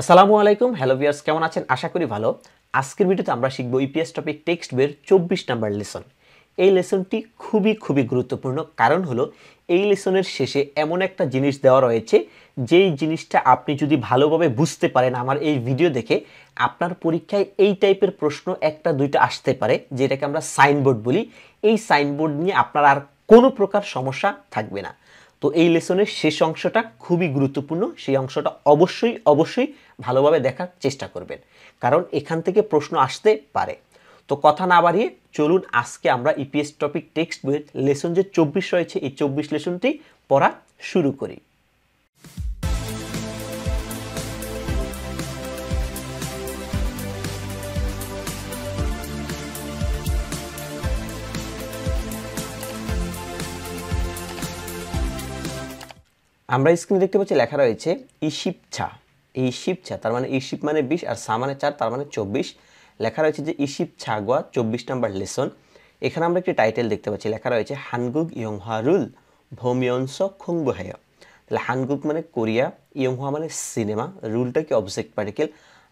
আসসালামু আলাইকুম hello viewers কেমন আছেন আশা করি ভালো আজকের ভিডিওতে আমরা শিখব ইপিএস টপিক টেক্সট বইয়ের চব্বিশ নাম্বার লেসন এই লেসনটি খুবই খুবই গুরুত্বপূর্ণ কারণ হলো এই লেসনের শেষে এমন একটা জিনিস দেওয়া রয়েছে যেই জিনিসটা আপনি যদি ভালোভাবে বুঝতে পারেন আমার এই ভিডিও দেখে আপনার পরীক্ষায় এই টাইপের প্রশ্ন একটা দুইটা আসতে পারে যেটাকে আমরা সাইনবোর্ড বলি এই সাইনবোর্ড নিয়ে আপনার আর কোনো প্রকার সমস্যা থাকবে না তো এই লেসনের শেষ অংশটা খুবই গুরুত্বপূর্ণ সেই অংশটা অবশ্যই অবশ্যই ভালোভাবে দেখার চেষ্টা করবেন কারণ এখান থেকে প্রশ্ন আসতে পারে তো কথা না বাড়িয়ে চলুন আজকে আমরা ইপিএস টপিক টেক্সট বইয়ের লেসন যে চব্বিশ রয়েছে এই চব্বিশ লেসনটি পড়া শুরু করি আমরা স্ক্রিনে দেখতে পাচ্ছি লেখা রয়েছে ইশিপছা এই ছা তার মানে ইশিপ মানে বিশ আর সা মানে চার তার মানে চব্বিশ লেখা রয়েছে যে ইশিব ছাগুয়া চব্বিশ নাম্বার লেসন এখানে আমরা একটি টাইটেল দেখতে পাচ্ছি লেখা রয়েছে হানগুক রুল ভোমিয়ংস খুংবহায় তাহলে হানগুক মানে কোরিয়া ইয়ংহুয়া মানে সিনেমা রুলটা কি অবজেক্ট পার্টিকেল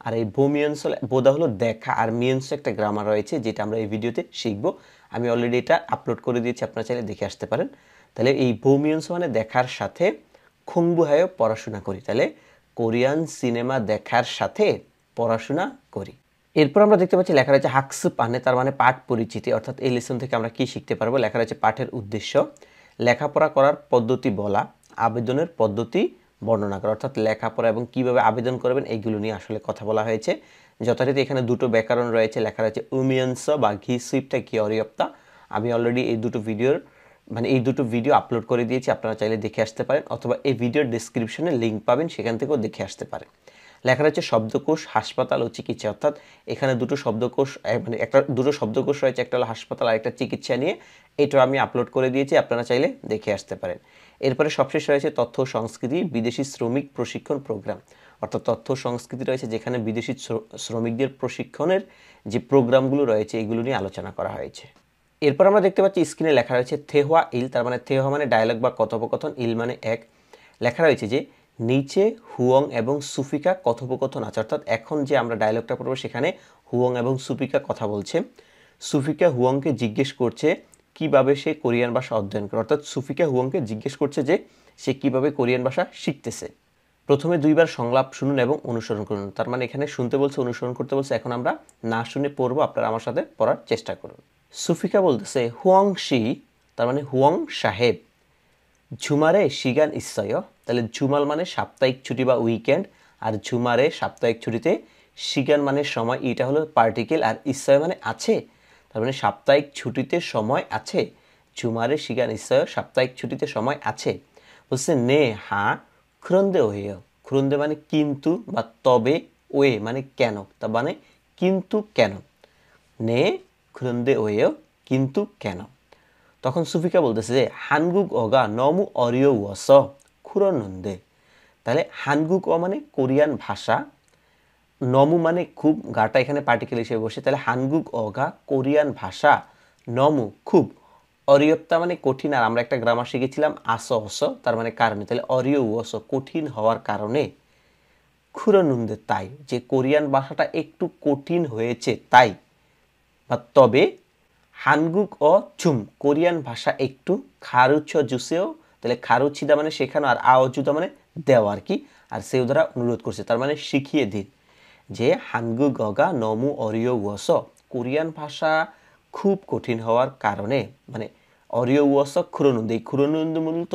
আর এই ভূমিয়ংস বোধা হলো দেখা আর মিয়ংস একটা গ্রামার রয়েছে যেটা আমরা এই ভিডিওতে শিখবো আমি অলরেডি এটা আপলোড করে দিয়েছি আপনারা চাইলে দেখে আসতে পারেন তাহলে এই ভূমিয়ংস মানে দেখার সাথে খুংবুহায় পড়াশোনা করি তাহলে কোরিয়ান সিনেমা দেখার সাথে পড়াশোনা করি এরপর আমরা দেখতে পাচ্ছি লেখা রয়েছে হাক্স পানে তার মানে পাঠ পরিচিতি অর্থাৎ এই লেসন থেকে আমরা কি শিখতে পারবো লেখা রয়েছে পাঠের উদ্দেশ্য লেখাপড়া করার পদ্ধতি বলা আবেদনের পদ্ধতি বর্ণনা করা অর্থাৎ লেখাপড়া এবং কিভাবে আবেদন করবেন এইগুলো নিয়ে আসলে কথা বলা হয়েছে যথারীতি এখানে দুটো ব্যাকরণ রয়েছে লেখা রয়েছে উমিয়ানস বা ঘি সুইপটা কি অরিয়প্তা আমি অলরেডি এই দুটো ভিডিওর মানে এই দুটো ভিডিও আপলোড করে দিয়েছি আপনারা চাইলে দেখে আসতে পারেন অথবা এই ভিডিওর ডিসক্রিপশনে লিঙ্ক পাবেন সেখান থেকেও দেখে আসতে পারেন লেখা রয়েছে শব্দকোষ হাসপাতাল ও চিকিৎসা অর্থাৎ এখানে দুটো শব্দকোষ মানে একটা দুটো শব্দকোষ রয়েছে একটা হলো হাসপাতাল আর একটা চিকিৎসা নিয়ে এটা আমি আপলোড করে দিয়েছি আপনারা চাইলে দেখে আসতে পারেন এরপরে সবশেষ রয়েছে তথ্য সংস্কৃতি বিদেশি শ্রমিক প্রশিক্ষণ প্রোগ্রাম অর্থাৎ তথ্য সংস্কৃতি রয়েছে যেখানে বিদেশি শ্রমিকদের প্রশিক্ষণের যে প্রোগ্রামগুলো রয়েছে এগুলো নিয়ে আলোচনা করা হয়েছে এরপর আমরা দেখতে পাচ্ছি স্ক্রিনে লেখা রয়েছে থেহোয়া ইল তার মানে থেহোয়া মানে ডায়লগ বা কথোপকথন ইল মানে এক লেখা রয়েছে যে নিচে হুয়ং এবং সুফিকা কথোপকথন আছে অর্থাৎ এখন যে আমরা ডায়লগটা পড়বো সেখানে হুয়ং এবং সুফিকা কথা বলছে সুফিকা হুয়ংকে জিজ্ঞেস করছে কিভাবে সে কোরিয়ান ভাষা অধ্যয়ন করে অর্থাৎ সুফিকা হুয়ংকে জিজ্ঞেস করছে যে সে কিভাবে কোরিয়ান ভাষা শিখতেছে প্রথমে দুইবার সংলাপ শুনুন এবং অনুসরণ করুন তার মানে এখানে শুনতে বলছে অনুসরণ করতে বলছে এখন আমরা না শুনে পড়বো আপনারা আমার সাথে পড়ার চেষ্টা করুন সুফিকা বলতেছে হুয়াং শি তার মানে হুয়াং সাহেব ঝুমারে শিগান ইসয় তাহলে ঝুমাল মানে সাপ্তাহিক ছুটি বা উইকেন্ড আর ঝুমারে সাপ্তাহিক ছুটিতে শিগান মানে সময় এটা হলো পার্টিকেল আর ইসয় মানে আছে তার মানে সাপ্তাহিক ছুটিতে সময় আছে ঝুমারে শিগান ইসয় সাপ্তাহিক ছুটিতে সময় আছে বলছে নে হা খ্রন্দে ওহে খুরন্দে মানে কিন্তু বা তবে ওয়ে মানে কেন তা মানে কিন্তু কেন নে 그런데 ওয়েও কিন্তু কেন তখন সুফিকা বলতেছে যে হানগুক অগা নমু অরিয় ওয়াস খুরনন্দে তাহলে হানগুক অ মানে কোরিয়ান ভাষা নমু মানে খুব গাটা এখানে পার্টিকেল হিসেবে বসে তাহলে হানগুক অগা কোরিয়ান ভাষা নমু খুব অরিয়তা মানে কঠিন আর আমরা একটা গ্রামার শিখেছিলাম আস অস তার মানে কারণে তাহলে অরিয় ওস কঠিন হওয়ার কারণে খুরনন্দে তাই যে কোরিয়ান ভাষাটা একটু কঠিন হয়েছে তাই বা তবে হানগুক ও চুম কোরিয়ান ভাষা একটু খারুচ্ছ জুসেও তাহলে খারুচ্ছিদা মানে শেখানো আর আওচুদা মানে দেওয়া আর কি আর সেও দ্বারা অনুরোধ করছে তার মানে শিখিয়ে দিন যে হানগু গগা নমু অরিয় ওয়স কোরিয়ান ভাষা খুব কঠিন হওয়ার কারণে মানে অরিয় ওয়স খুরনুন্দ এই খুরনুন্দ মূলত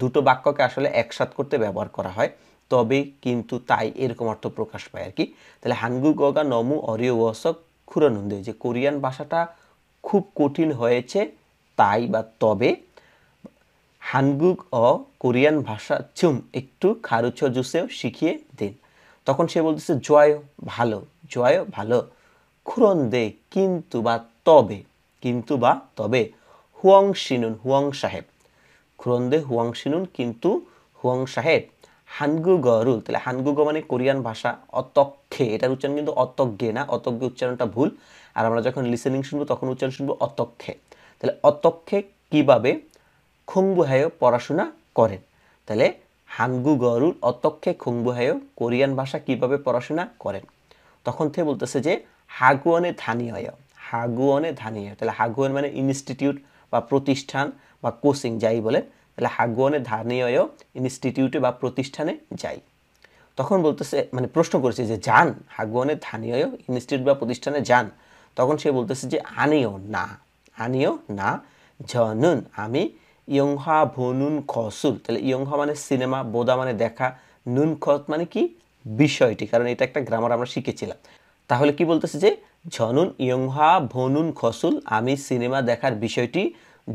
দুটো বাক্যকে আসলে একসাথ করতে ব্যবহার করা হয় তবে কিন্তু তাই এরকম অর্থ প্রকাশ পায় আর কি তাহলে হানগু গগা নমু অরিয় ওয়স খুরানন্দে যে কোরিয়ান ভাষাটা খুব কঠিন হয়েছে তাই বা তবে হানগুক ও কোরিয়ান ভাষা চুম একটু খারুচ জুসেও শিখিয়ে দিন তখন সে বলতেছে জয় ভালো জয় ভালো খুরন দে কিন্তু বা তবে কিন্তু বা তবে হুয়াং সিনুন হুয়াং সাহেব খুরন দে হুয়াং কিন্তু হুয়াং সাহেব হানগুগ রুল তাহলে হানগুগ মানে কোরিয়ান ভাষা অতক্ষে এটার উচ্চারণ কিন্তু অতজ্ঞে না অতজ্ঞে উচ্চারণটা ভুল আর আমরা যখন লিসেনিং শুনবো তখন উচ্চারণ শুনবো অতক্ষে তাহলে অতক্ষে কীভাবে খুংবুহায়ও পড়াশোনা করেন তাহলে হানগু গরুল অতক্ষে খুংবুহায়ও কোরিয়ান ভাষা কিভাবে পড়াশোনা করেন তখন থেকে বলতেছে যে হাগুয়নে ধানিয় হাগুয়নে ধানিয় তাহলে হাগুয়ন মানে ইনস্টিটিউট বা প্রতিষ্ঠান বা কোচিং যাই বলেন তাহলে হাগুয়ানে ধানেয় ইনস্টিটিউটে বা প্রতিষ্ঠানে যাই তখন বলতেছে মানে প্রশ্ন করেছে যে যান হাগুয়ানে ধানীয় ইনস্টিটিউট বা প্রতিষ্ঠানে যান তখন সে বলতেছে যে আনিও না আনিও না ঝনুন আমি ইয়ংহা ভনুন খসুল তাহলে ইয়ংহা মানে সিনেমা বোদা মানে দেখা নুন খত মানে কি বিষয়টি কারণ এটা একটা গ্রামার আমরা শিখেছিলাম তাহলে কি বলতেছে যে ঝনুন ইয়ংহা ভনুন খসুল আমি সিনেমা দেখার বিষয়টি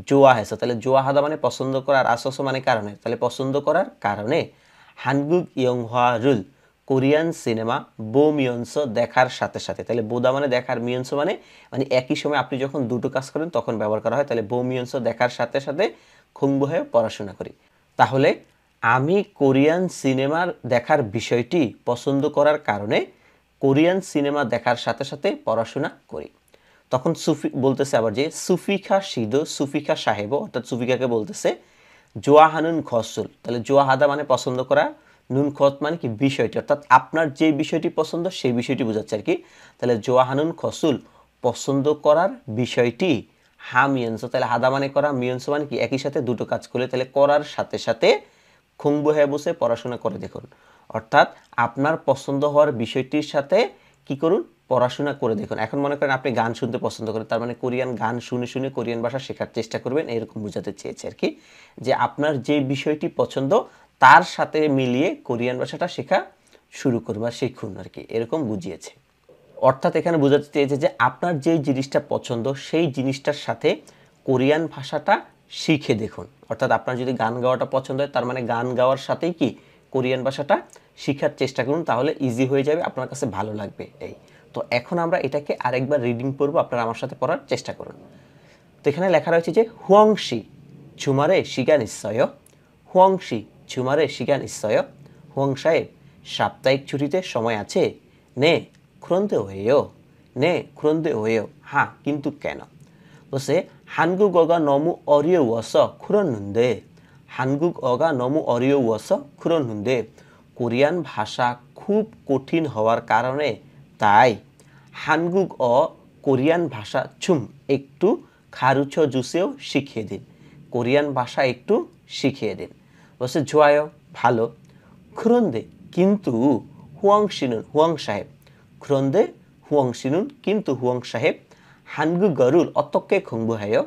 জোয়া হেসা তাহলে জোয়া হাদা মানে পছন্দ করার আসস মানে কারণে তাহলে পছন্দ করার কারণে হানগুক ইয়ং হওয়া রুল কোরিয়ান সিনেমা বো মিয়ন্স দেখার সাথে সাথে তাহলে বোদা মানে দেখার মিয়ন্স মানে মানে একই সময় আপনি যখন দুটো কাজ করেন তখন ব্যবহার করা হয় তাহলে বো মিয়ন্স দেখার সাথে সাথে খুঙ্গু হয়ে পড়াশোনা করি তাহলে আমি কোরিয়ান সিনেমার দেখার বিষয়টি পছন্দ করার কারণে কোরিয়ান সিনেমা দেখার সাথে সাথে পড়াশোনা করি তখন সুফি বলতেছে আবার যে সুফিখা সিদ সুফিখা সাহেব অর্থাৎ সুফিকাকে বলতেছে জোয়াহানুন খসুল তাহলে জোয়াহাদা মানে পছন্দ করা নুন খত মানে কি বিষয়টি অর্থাৎ আপনার যে বিষয়টি পছন্দ সেই বিষয়টি বোঝাচ্ছে আর কি তাহলে জোয়াহানুন খসুল পছন্দ করার বিষয়টি হা মিয়ন্স তাহলে হাদা মানে করা মিয়ন্স মানে কি একই সাথে দুটো কাজ করলে তাহলে করার সাথে সাথে খুঙ্গু হয়ে হ্যাঁ বসে পড়াশোনা করে দেখুন অর্থাৎ আপনার পছন্দ হওয়ার বিষয়টির সাথে কি করুন পড়াশোনা করে দেখুন এখন মনে করেন আপনি গান শুনতে পছন্দ করেন তার মানে কোরিয়ান গান শুনে শুনে কোরিয়ান ভাষা শেখার চেষ্টা করবেন এরকম বোঝাতে চেয়েছে আর কি যে আপনার যে বিষয়টি পছন্দ তার সাথে মিলিয়ে কোরিয়ান ভাষাটা শেখা শুরু করবা শিখুন আর কি এরকম বুঝিয়েছে অর্থাৎ এখানে বোঝাতে চেয়েছে যে আপনার যে জিনিসটা পছন্দ সেই জিনিসটার সাথে কোরিয়ান ভাষাটা শিখে দেখুন অর্থাৎ আপনার যদি গান গাওয়াটা পছন্দ হয় তার মানে গান গাওয়ার সাথেই কি কোরিয়ান ভাষাটা শেখার চেষ্টা করুন তাহলে ইজি হয়ে যাবে আপনার কাছে ভালো লাগবে এই তো এখন আমরা এটাকে আরেকবার রিডিং করবো আপনারা আমার সাথে পড়ার চেষ্টা করুন তো এখানে লেখা রয়েছে যে হুয়াংশি ছুমারে শিগা নিশ্চয় হুয়াংশি ছুমারে শিগা নিশ্চয় হুয়াং সাহেব সাপ্তাহিক ছুটিতে সময় আছে নে খুরন্দে হয়েও নে খুরন্দে হয়েও হ্যাঁ কিন্তু কেন বসে হানগুক অগা নমু অরিয় ওয়স খুরন নুন্দে হানগুক অগা নমু অরিয় ওয়স খুরন নুন্দে কোরিয়ান ভাষা খুব কঠিন হওয়ার কারণে তাই হানগুক অ কোরিয়ান ভাষা ছুম একটু খারুছ জুসেও শিখিয়ে দিন কোরিয়ান ভাষা একটু শিখিয়ে দিন বলছে জোয়ায় ভালো খুরন্দে কিন্তু হুয়াং সিনুন হুয়াং সাহেব খুরন্দে হুয়াং সিনুন কিন্তু হুয়াং সাহেব হানগু গরুল অতক্ষে খুংবু হায়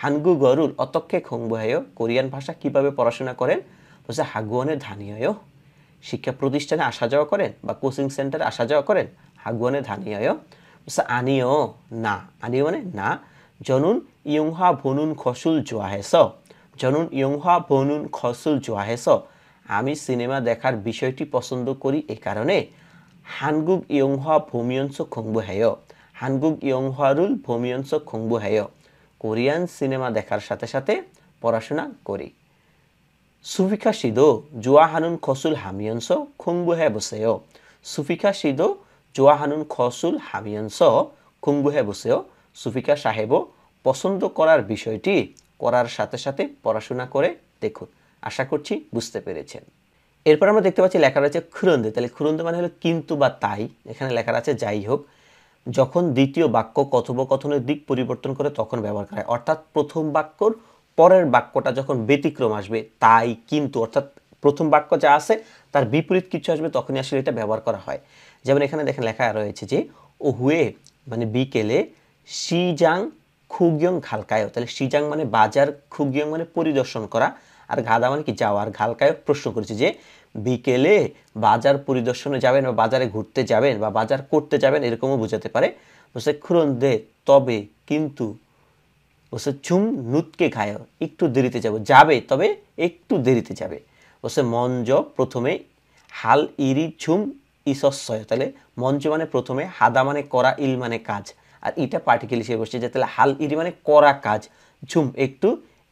হানগু গরুল অতক্ষে খুংবু হায় কোরিয়ান ভাষা কিভাবে পড়াশোনা করেন বলছে হাগুয়ানের ধানিয় শিক্ষা প্রতিষ্ঠানে আসা যাওয়া করেন বা কোচিং সেন্টারে আসা যাওয়া করেন হাগুয়ানে ধানিয়ায় বলছে আনিও না আনিও মানে না জনুন ইয়ংহা ভনুন খসুল জোয়া হেস জনুন ইয়ংহা ভনুন খসুল জোয়া হেস আমি সিনেমা দেখার বিষয়টি পছন্দ করি এ কারণে হানগুক ইয়ংহা ভূমিয়ঞ্চ খংবু হেয় হানগুক ইয়ংহারুল ভূমিয়ঞ্চ খংবু হেয় কোরিয়ান সিনেমা দেখার সাথে সাথে পড়াশোনা করি সুফিকা সিদো জুয়া হানুন খসুল হামিয়ঞ্চ খুংবু হে বসেয় সুফিকা সিদো চুয়াহানুন খসুল হাবিয়ান সহ খুম্বুহে বসেও সুফিকা সাহেবও পছন্দ করার বিষয়টি করার সাথে সাথে পড়াশোনা করে দেখুন আশা করছি বুঝতে পেরেছেন এরপর আমরা দেখতে পাচ্ছি লেখা রয়েছে খুরন্দে তাহলে খুরন্দে মানে হলো কিন্তু বা তাই এখানে লেখা আছে যাই হোক যখন দ্বিতীয় বাক্য কথোপকথনের দিক পরিবর্তন করে তখন ব্যবহার করা হয় অর্থাৎ প্রথম বাক্যর পরের বাক্যটা যখন ব্যতিক্রম আসবে তাই কিন্তু অর্থাৎ প্রথম বাক্য যা আছে তার বিপরীত কিছু আসবে তখনই আসলে এটা ব্যবহার করা হয় যেমন এখানে দেখেন লেখা রয়েছে যে ও হুয়ে মানে বিকেলে শিজাং খুগিয়ং ঘালকায়ও তাহলে শিজাং মানে বাজার খুগিয়ং মানে পরিদর্শন করা আর গাদা মানে কি যাওয়া আর ঘালকায় প্রশ্ন করেছে যে বিকেলে বাজার পরিদর্শনে যাবেন বা বাজারে ঘুরতে যাবেন বা বাজার করতে যাবেন এরকমও বোঝাতে পারে বসে খুরন দে তবে কিন্তু বসে চুম নুতকে খায় একটু দেরিতে যাব যাবে তবে একটু দেরিতে যাবে বসে মঞ্জ প্রথমে হাল ইরি ছুম ইসস্বয় তাহলে মঞ্চ মানে প্রথমে হাদা মানে করা ইল মানে কাজ আর ইটা পার্টিকেল হিসেবে বসছে যে তাহলে হাল ইরি মানে করা কাজ ঝুম একটু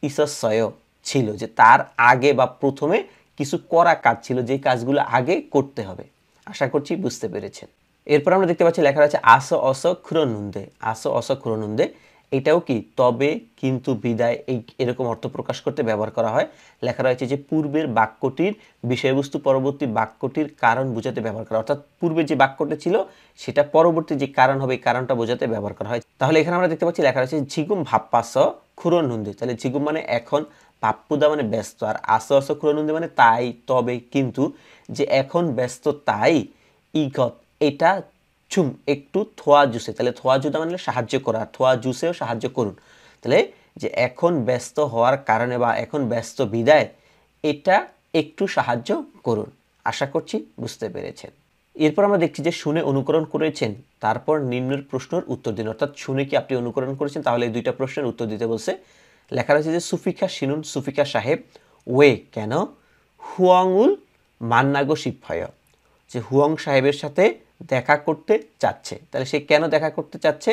ইসস্বয় ছিল যে তার আগে বা প্রথমে কিছু করা কাজ ছিল যে কাজগুলো আগে করতে হবে আশা করছি বুঝতে পেরেছেন এরপর আমরা দেখতে পাচ্ছি লেখা আছে আস অস খুরনুন্দে আস অস খুরনুন্দে এটাও কি তবে কিন্তু বিদায় এই এরকম অর্থ প্রকাশ করতে ব্যবহার করা হয় লেখা রয়েছে যে পূর্বের বাক্যটির বিষয়বস্তু পরবর্তী বাক্যটির কারণ বোঝাতে ব্যবহার করা অর্থাৎ পূর্বে যে বাক্যটা ছিল সেটা পরবর্তী যে কারণ হবে এই কারণটা বোঝাতে ব্যবহার করা হয় তাহলে এখানে আমরা দেখতে পাচ্ছি লেখা রয়েছে ঝিগুম খুরন নন্দী তাহলে ঝিগুম মানে এখন পাপ্পুদা মানে ব্যস্ত আর আস আস নন্দী মানে তাই তবে কিন্তু যে এখন ব্যস্ত তাই ইগত এটা চুম একটু থোয়া জুসে তাহলে থোয়া জুদা মানে সাহায্য করা থোয়া জুসেও সাহায্য করুন তাহলে যে এখন ব্যস্ত হওয়ার কারণে বা এখন ব্যস্ত বিদায় এটা একটু সাহায্য করুন আশা করছি বুঝতে পেরেছেন এরপর আমরা দেখছি যে শুনে অনুকরণ করেছেন তারপর নিম্নের প্রশ্নের উত্তর দিন অর্থাৎ শুনে কি আপনি অনুকরণ করেছেন তাহলে এই দুইটা প্রশ্নের উত্তর দিতে বলছে লেখা রয়েছে যে সুফিকা শিনুন সুফিকা সাহেব ওয়ে কেন হুয়াংউল মান্নাগো শিবভয় যে হুয়াং সাহেবের সাথে দেখা করতে চাচ্ছে তাহলে সে কেন দেখা করতে চাচ্ছে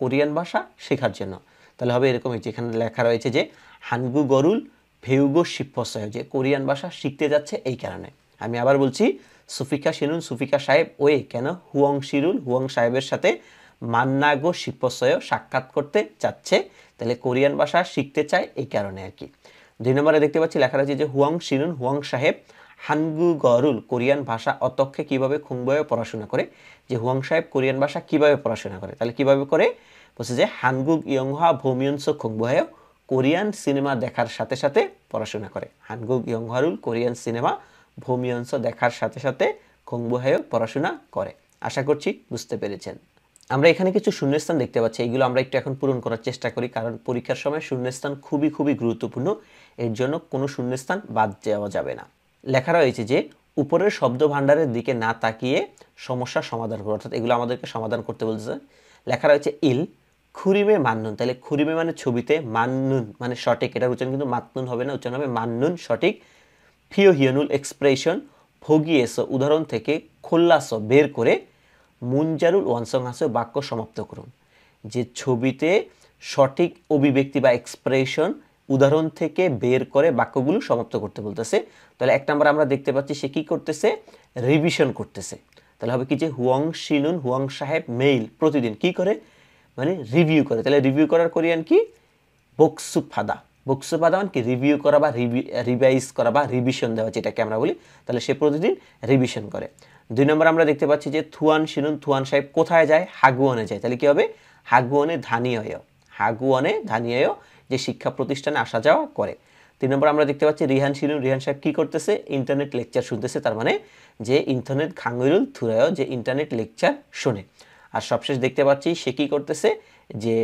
কোরিয়ান ভাষা শেখার জন্য তাহলে হবে এরকমই যেখানে লেখা রয়েছে যে হানগু গরুল ভেউগো শিপ্পসয় যে কোরিয়ান ভাষা শিখতে যাচ্ছে এই কারণে আমি আবার বলছি সুফিকা শিরুন সুফিকা সাহেব ওয়ে কেন হুয়ং শিরুল হুয়ং সাহেবের সাথে মান্নাগো শিপ্পসয় সাক্ষাৎ করতে চাচ্ছে তাহলে কোরিয়ান ভাষা শিখতে চায় এই কারণে আর কি দুই নম্বরে দেখতে পাচ্ছি লেখা রয়েছে যে হুয়াং শিরুন হুয়াং সাহেব হানগুগরুল কোরিয়ান ভাষা অতক্ষে কিভাবে খুম্বয়ে পড়াশোনা করে যে হুয়াং সাহেব কোরিয়ান ভাষা কিভাবে পড়াশোনা করে তাহলে কিভাবে করে বলছে যে হানগুগ ইয়ংহা ভূমিয়ন্স খুম্বহেও কোরিয়ান সিনেমা দেখার সাথে সাথে পড়াশোনা করে হানগুগ ইয়ংহারুল কোরিয়ান সিনেমা ভূমিয়ন্স দেখার সাথে সাথে খুম্বহেও পড়াশোনা করে আশা করছি বুঝতে পেরেছেন আমরা এখানে কিছু শূন্যস্থান দেখতে পাচ্ছি এইগুলো আমরা একটু এখন পূরণ করার চেষ্টা করি কারণ পরীক্ষার সময় শূন্যস্থান খুবই খুবই গুরুত্বপূর্ণ এর জন্য কোনো শূন্যস্থান বাদ দেওয়া যাবে না লেখা রয়েছে যে উপরের শব্দ ভাণ্ডারের দিকে না তাকিয়ে সমস্যা সমাধান করো অর্থাৎ এগুলো আমাদেরকে সমাধান করতে বলছে লেখা রয়েছে ইল খুরিমে মান্নুন তাহলে খুরিমে মানে ছবিতে মান্নুন মানে সঠিক এটার উচ্চারণ কিন্তু মাতনুন হবে না উচ্চারণ হবে মান্নুন সঠিক ফিও হিয়নুল এক্সপ্রেশন ভোগিয়েস উদাহরণ থেকে খোল্লাস বের করে মুনজারুল ওয়ানসং ওয়ানসংহাসো বাক্য সমাপ্ত করুন যে ছবিতে সঠিক অভিব্যক্তি বা এক্সপ্রেশন উদাহরণ থেকে বের করে বাক্যগুলো সমাপ্ত করতে বলতেছে তাহলে এক নম্বর আমরা দেখতে পাচ্ছি সে কী করতেছে রিভিশন করতেছে তাহলে হবে কি যে হুয়াং শিলুন হুয়াং সাহেব মেইল প্রতিদিন কি করে মানে রিভিউ করে তাহলে রিভিউ করার কোরিয়ান কি বক্সুফাদা বক্সুফাদা মানে কি রিভিউ করা বা রিভাইজ করা বা রিভিশন দেওয়া যেটাকে আমরা বলি তাহলে সে প্রতিদিন রিভিশন করে দুই নম্বর আমরা দেখতে পাচ্ছি যে থুয়ান শিলুন থুয়ান সাহেব কোথায় যায় হাগুয়ানে যায় তাহলে কি হবে হাগুয়ানে ধানিয়য় হাগুয়ানে ধানিয়ায় যে শিক্ষা প্রতিষ্ঠানে আসা যাওয়া করে তিন নম্বর আমরা দেখতে পাচ্ছি রিহান শিরুন রিহান সাহেব কী করতেছে ইন্টারনেট লেকচার শুনতেছে তার মানে যে ইন্টারনেট খাঙ্গিরুল থুরায়ও যে ইন্টারনেট লেকচার শোনে আর সবশেষ দেখতে পাচ্ছি সে কী করতেছে যে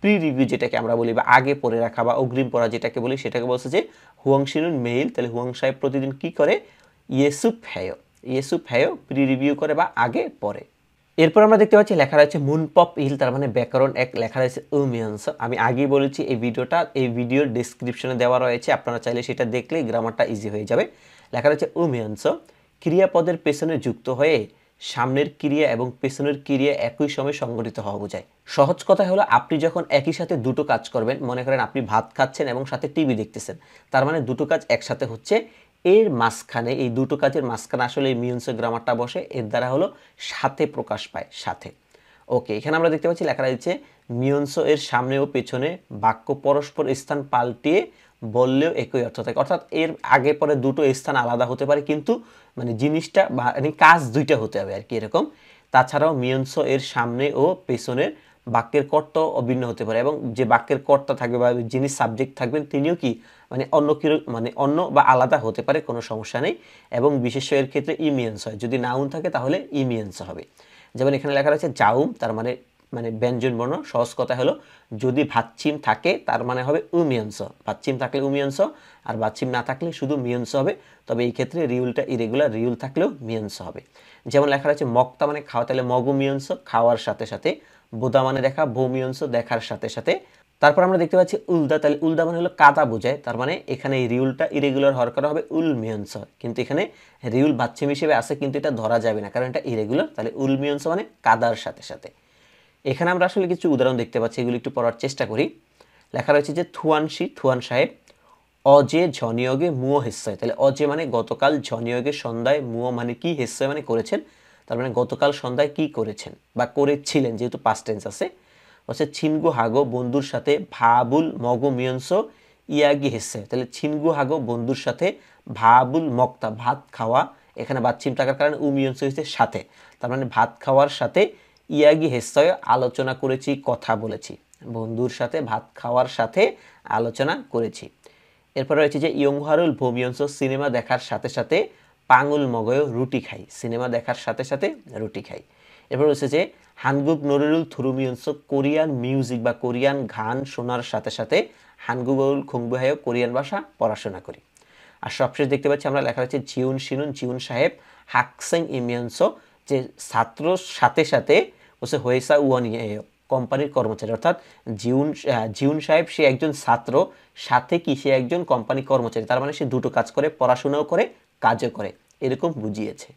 প্রি রিভিউ যেটাকে আমরা বলি বা আগে পড়ে রাখা বা অগ্রিম পড়া যেটাকে বলি সেটাকে বলছে যে হুয়াং শিরুন মেইল তাহলে হুয়াং সাহেব প্রতিদিন কী করে ইয়েসুপ হ্যায় ইয়েসুপ হ্যায় প্রি রিভিউ করে বা আগে পড়ে এরপর আমরা দেখতে পাচ্ছি লেখা রয়েছে মুন পপ হিল তার মানে ব্যাকরণ এক লেখা রয়েছে উমিয়ন্স আমি আগেই বলেছি এই ভিডিওটা এই ভিডিওর ডিসক্রিপশনে দেওয়া রয়েছে আপনারা চাইলে সেটা দেখলে গ্রামারটা ইজি হয়ে যাবে লেখা রয়েছে উমিয়ন্স ক্রিয়াপদের পেছনে যুক্ত হয়ে সামনের ক্রিয়া এবং পেছনের ক্রিয়া একই সময়ে সংগঠিত হওয়া বোঝায় সহজ কথা হলো আপনি যখন একই সাথে দুটো কাজ করবেন মনে করেন আপনি ভাত খাচ্ছেন এবং সাথে টিভি দেখতেছেন তার মানে দুটো কাজ একসাথে হচ্ছে এর মাঝখানে এই দুটো কাজের মাঝখানে আসলে এই গ্রামারটা বসে এর দ্বারা হলো সাথে প্রকাশ পায় সাথে ওকে এখানে আমরা দেখতে পাচ্ছি লেখা রয়েছে মিউন্স এর সামনে ও পেছনে বাক্য পরস্পর স্থান পাল্টিয়ে বললেও একই অর্থ থাকে অর্থাৎ এর আগে পরে দুটো স্থান আলাদা হতে পারে কিন্তু মানে জিনিসটা বা মানে কাজ দুইটা হতে হবে আর কি এরকম তাছাড়াও মিয়নস এর সামনে ও পেছনের বাক্যের কর্তা অভিন্ন হতে পারে এবং যে বাক্যের কর্তা থাকবে বা যিনি সাবজেক্ট থাকবেন তিনিও কি মানে অন্য কি মানে অন্য বা আলাদা হতে পারে কোনো সমস্যা নেই এবং বিশেষ এর ক্ষেত্রে ইমিয়েন্স হয় যদি নাউন থাকে তাহলে ইমিয়েন্স হবে যেমন এখানে লেখা রয়েছে জাউম তার মানে মানে ব্যঞ্জন বর্ণ সহজ কথা হলো যদি ভাতচিম থাকে তার মানে হবে উমিয়ংস ভাতচিম থাকলে উমিয়ংস আর ভাতচিম না থাকলে শুধু মিয়ংস হবে তবে এই ক্ষেত্রে রিউলটা ইরেগুলার রিউল থাকলেও মিয়ংস হবে যেমন লেখা রয়েছে মক্তা মানে খাওয়া তাহলে মগ উমিয়ন্স খাওয়ার সাথে সাথে বোদা মানে দেখা অংশ দেখার সাথে সাথে তারপর আমরা দেখতে পাচ্ছি উলদা তাহলে উলদা মানে হলো কাদা বোঝায় তার মানে এখানে এই রিউলটা ইরেগুলার হওয়ার কারণে হবে অংশ কিন্তু এখানে রিউল বাচ্চিম হিসেবে আসে কিন্তু এটা ধরা যাবে না কারণ এটা ইরেগুলার তাহলে অংশ মানে কাদার সাথে সাথে এখানে আমরা আসলে কিছু উদাহরণ দেখতে পাচ্ছি এগুলো একটু পড়ার চেষ্টা করি লেখা রয়েছে যে থুয়ানশি থুয়ান সাহেব অজে ঝনিয়গে মুয় হেসয় তাহলে অজে মানে গতকাল ঝনিয়গে সন্ধ্যায় মুয় মানে কি হেসয় মানে করেছেন তার মানে গতকাল সন্ধ্যায় কি করেছেন বা করেছিলেন যেহেতু পাস্ট টেন্স আছে বলছে ছিনগু হাগো বন্ধুর সাথে ভাবুল মগো মিয়ন্স ইয়াগি হেসে তাহলে ছিনগু হাগো বন্ধুর সাথে ভাবুল মক্তা ভাত খাওয়া এখানে বাচ্চিম টাকার কারণে উমিয়ন্স হয়েছে সাথে তার মানে ভাত খাওয়ার সাথে ইয়াগি হেসয় আলোচনা করেছি কথা বলেছি বন্ধুর সাথে ভাত খাওয়ার সাথে আলোচনা করেছি এরপর রয়েছে যে ইয়ংহারুল ভূমিয়ন্স সিনেমা দেখার সাথে সাথে পাঙুল মগয় রুটি খাই সিনেমা দেখার সাথে সাথে রুটি খাই এরপর হচ্ছে যে হানগুপ নরুল থুরুমিয়ন্স কোরিয়ান মিউজিক বা কোরিয়ান গান শোনার সাথে সাথে হানগুবল খুংবুহায় কোরিয়ান ভাষা পড়াশোনা করি আর সবশেষ দেখতে পাচ্ছি আমরা লেখা হচ্ছে জিউন সিনুন জিউন সাহেব হাকসেং ইমিয়ন্স যে ছাত্র সাথে সাথে হচ্ছে হয়েসা ওয়ান কোম্পানির কর্মচারী অর্থাৎ জিউন জিউন সাহেব সে একজন ছাত্র সাথে কি সে একজন কোম্পানি কর্মচারী তার মানে সে দুটো কাজ করে পড়াশোনাও করে কাজও করে এরকম বুঝিয়েছে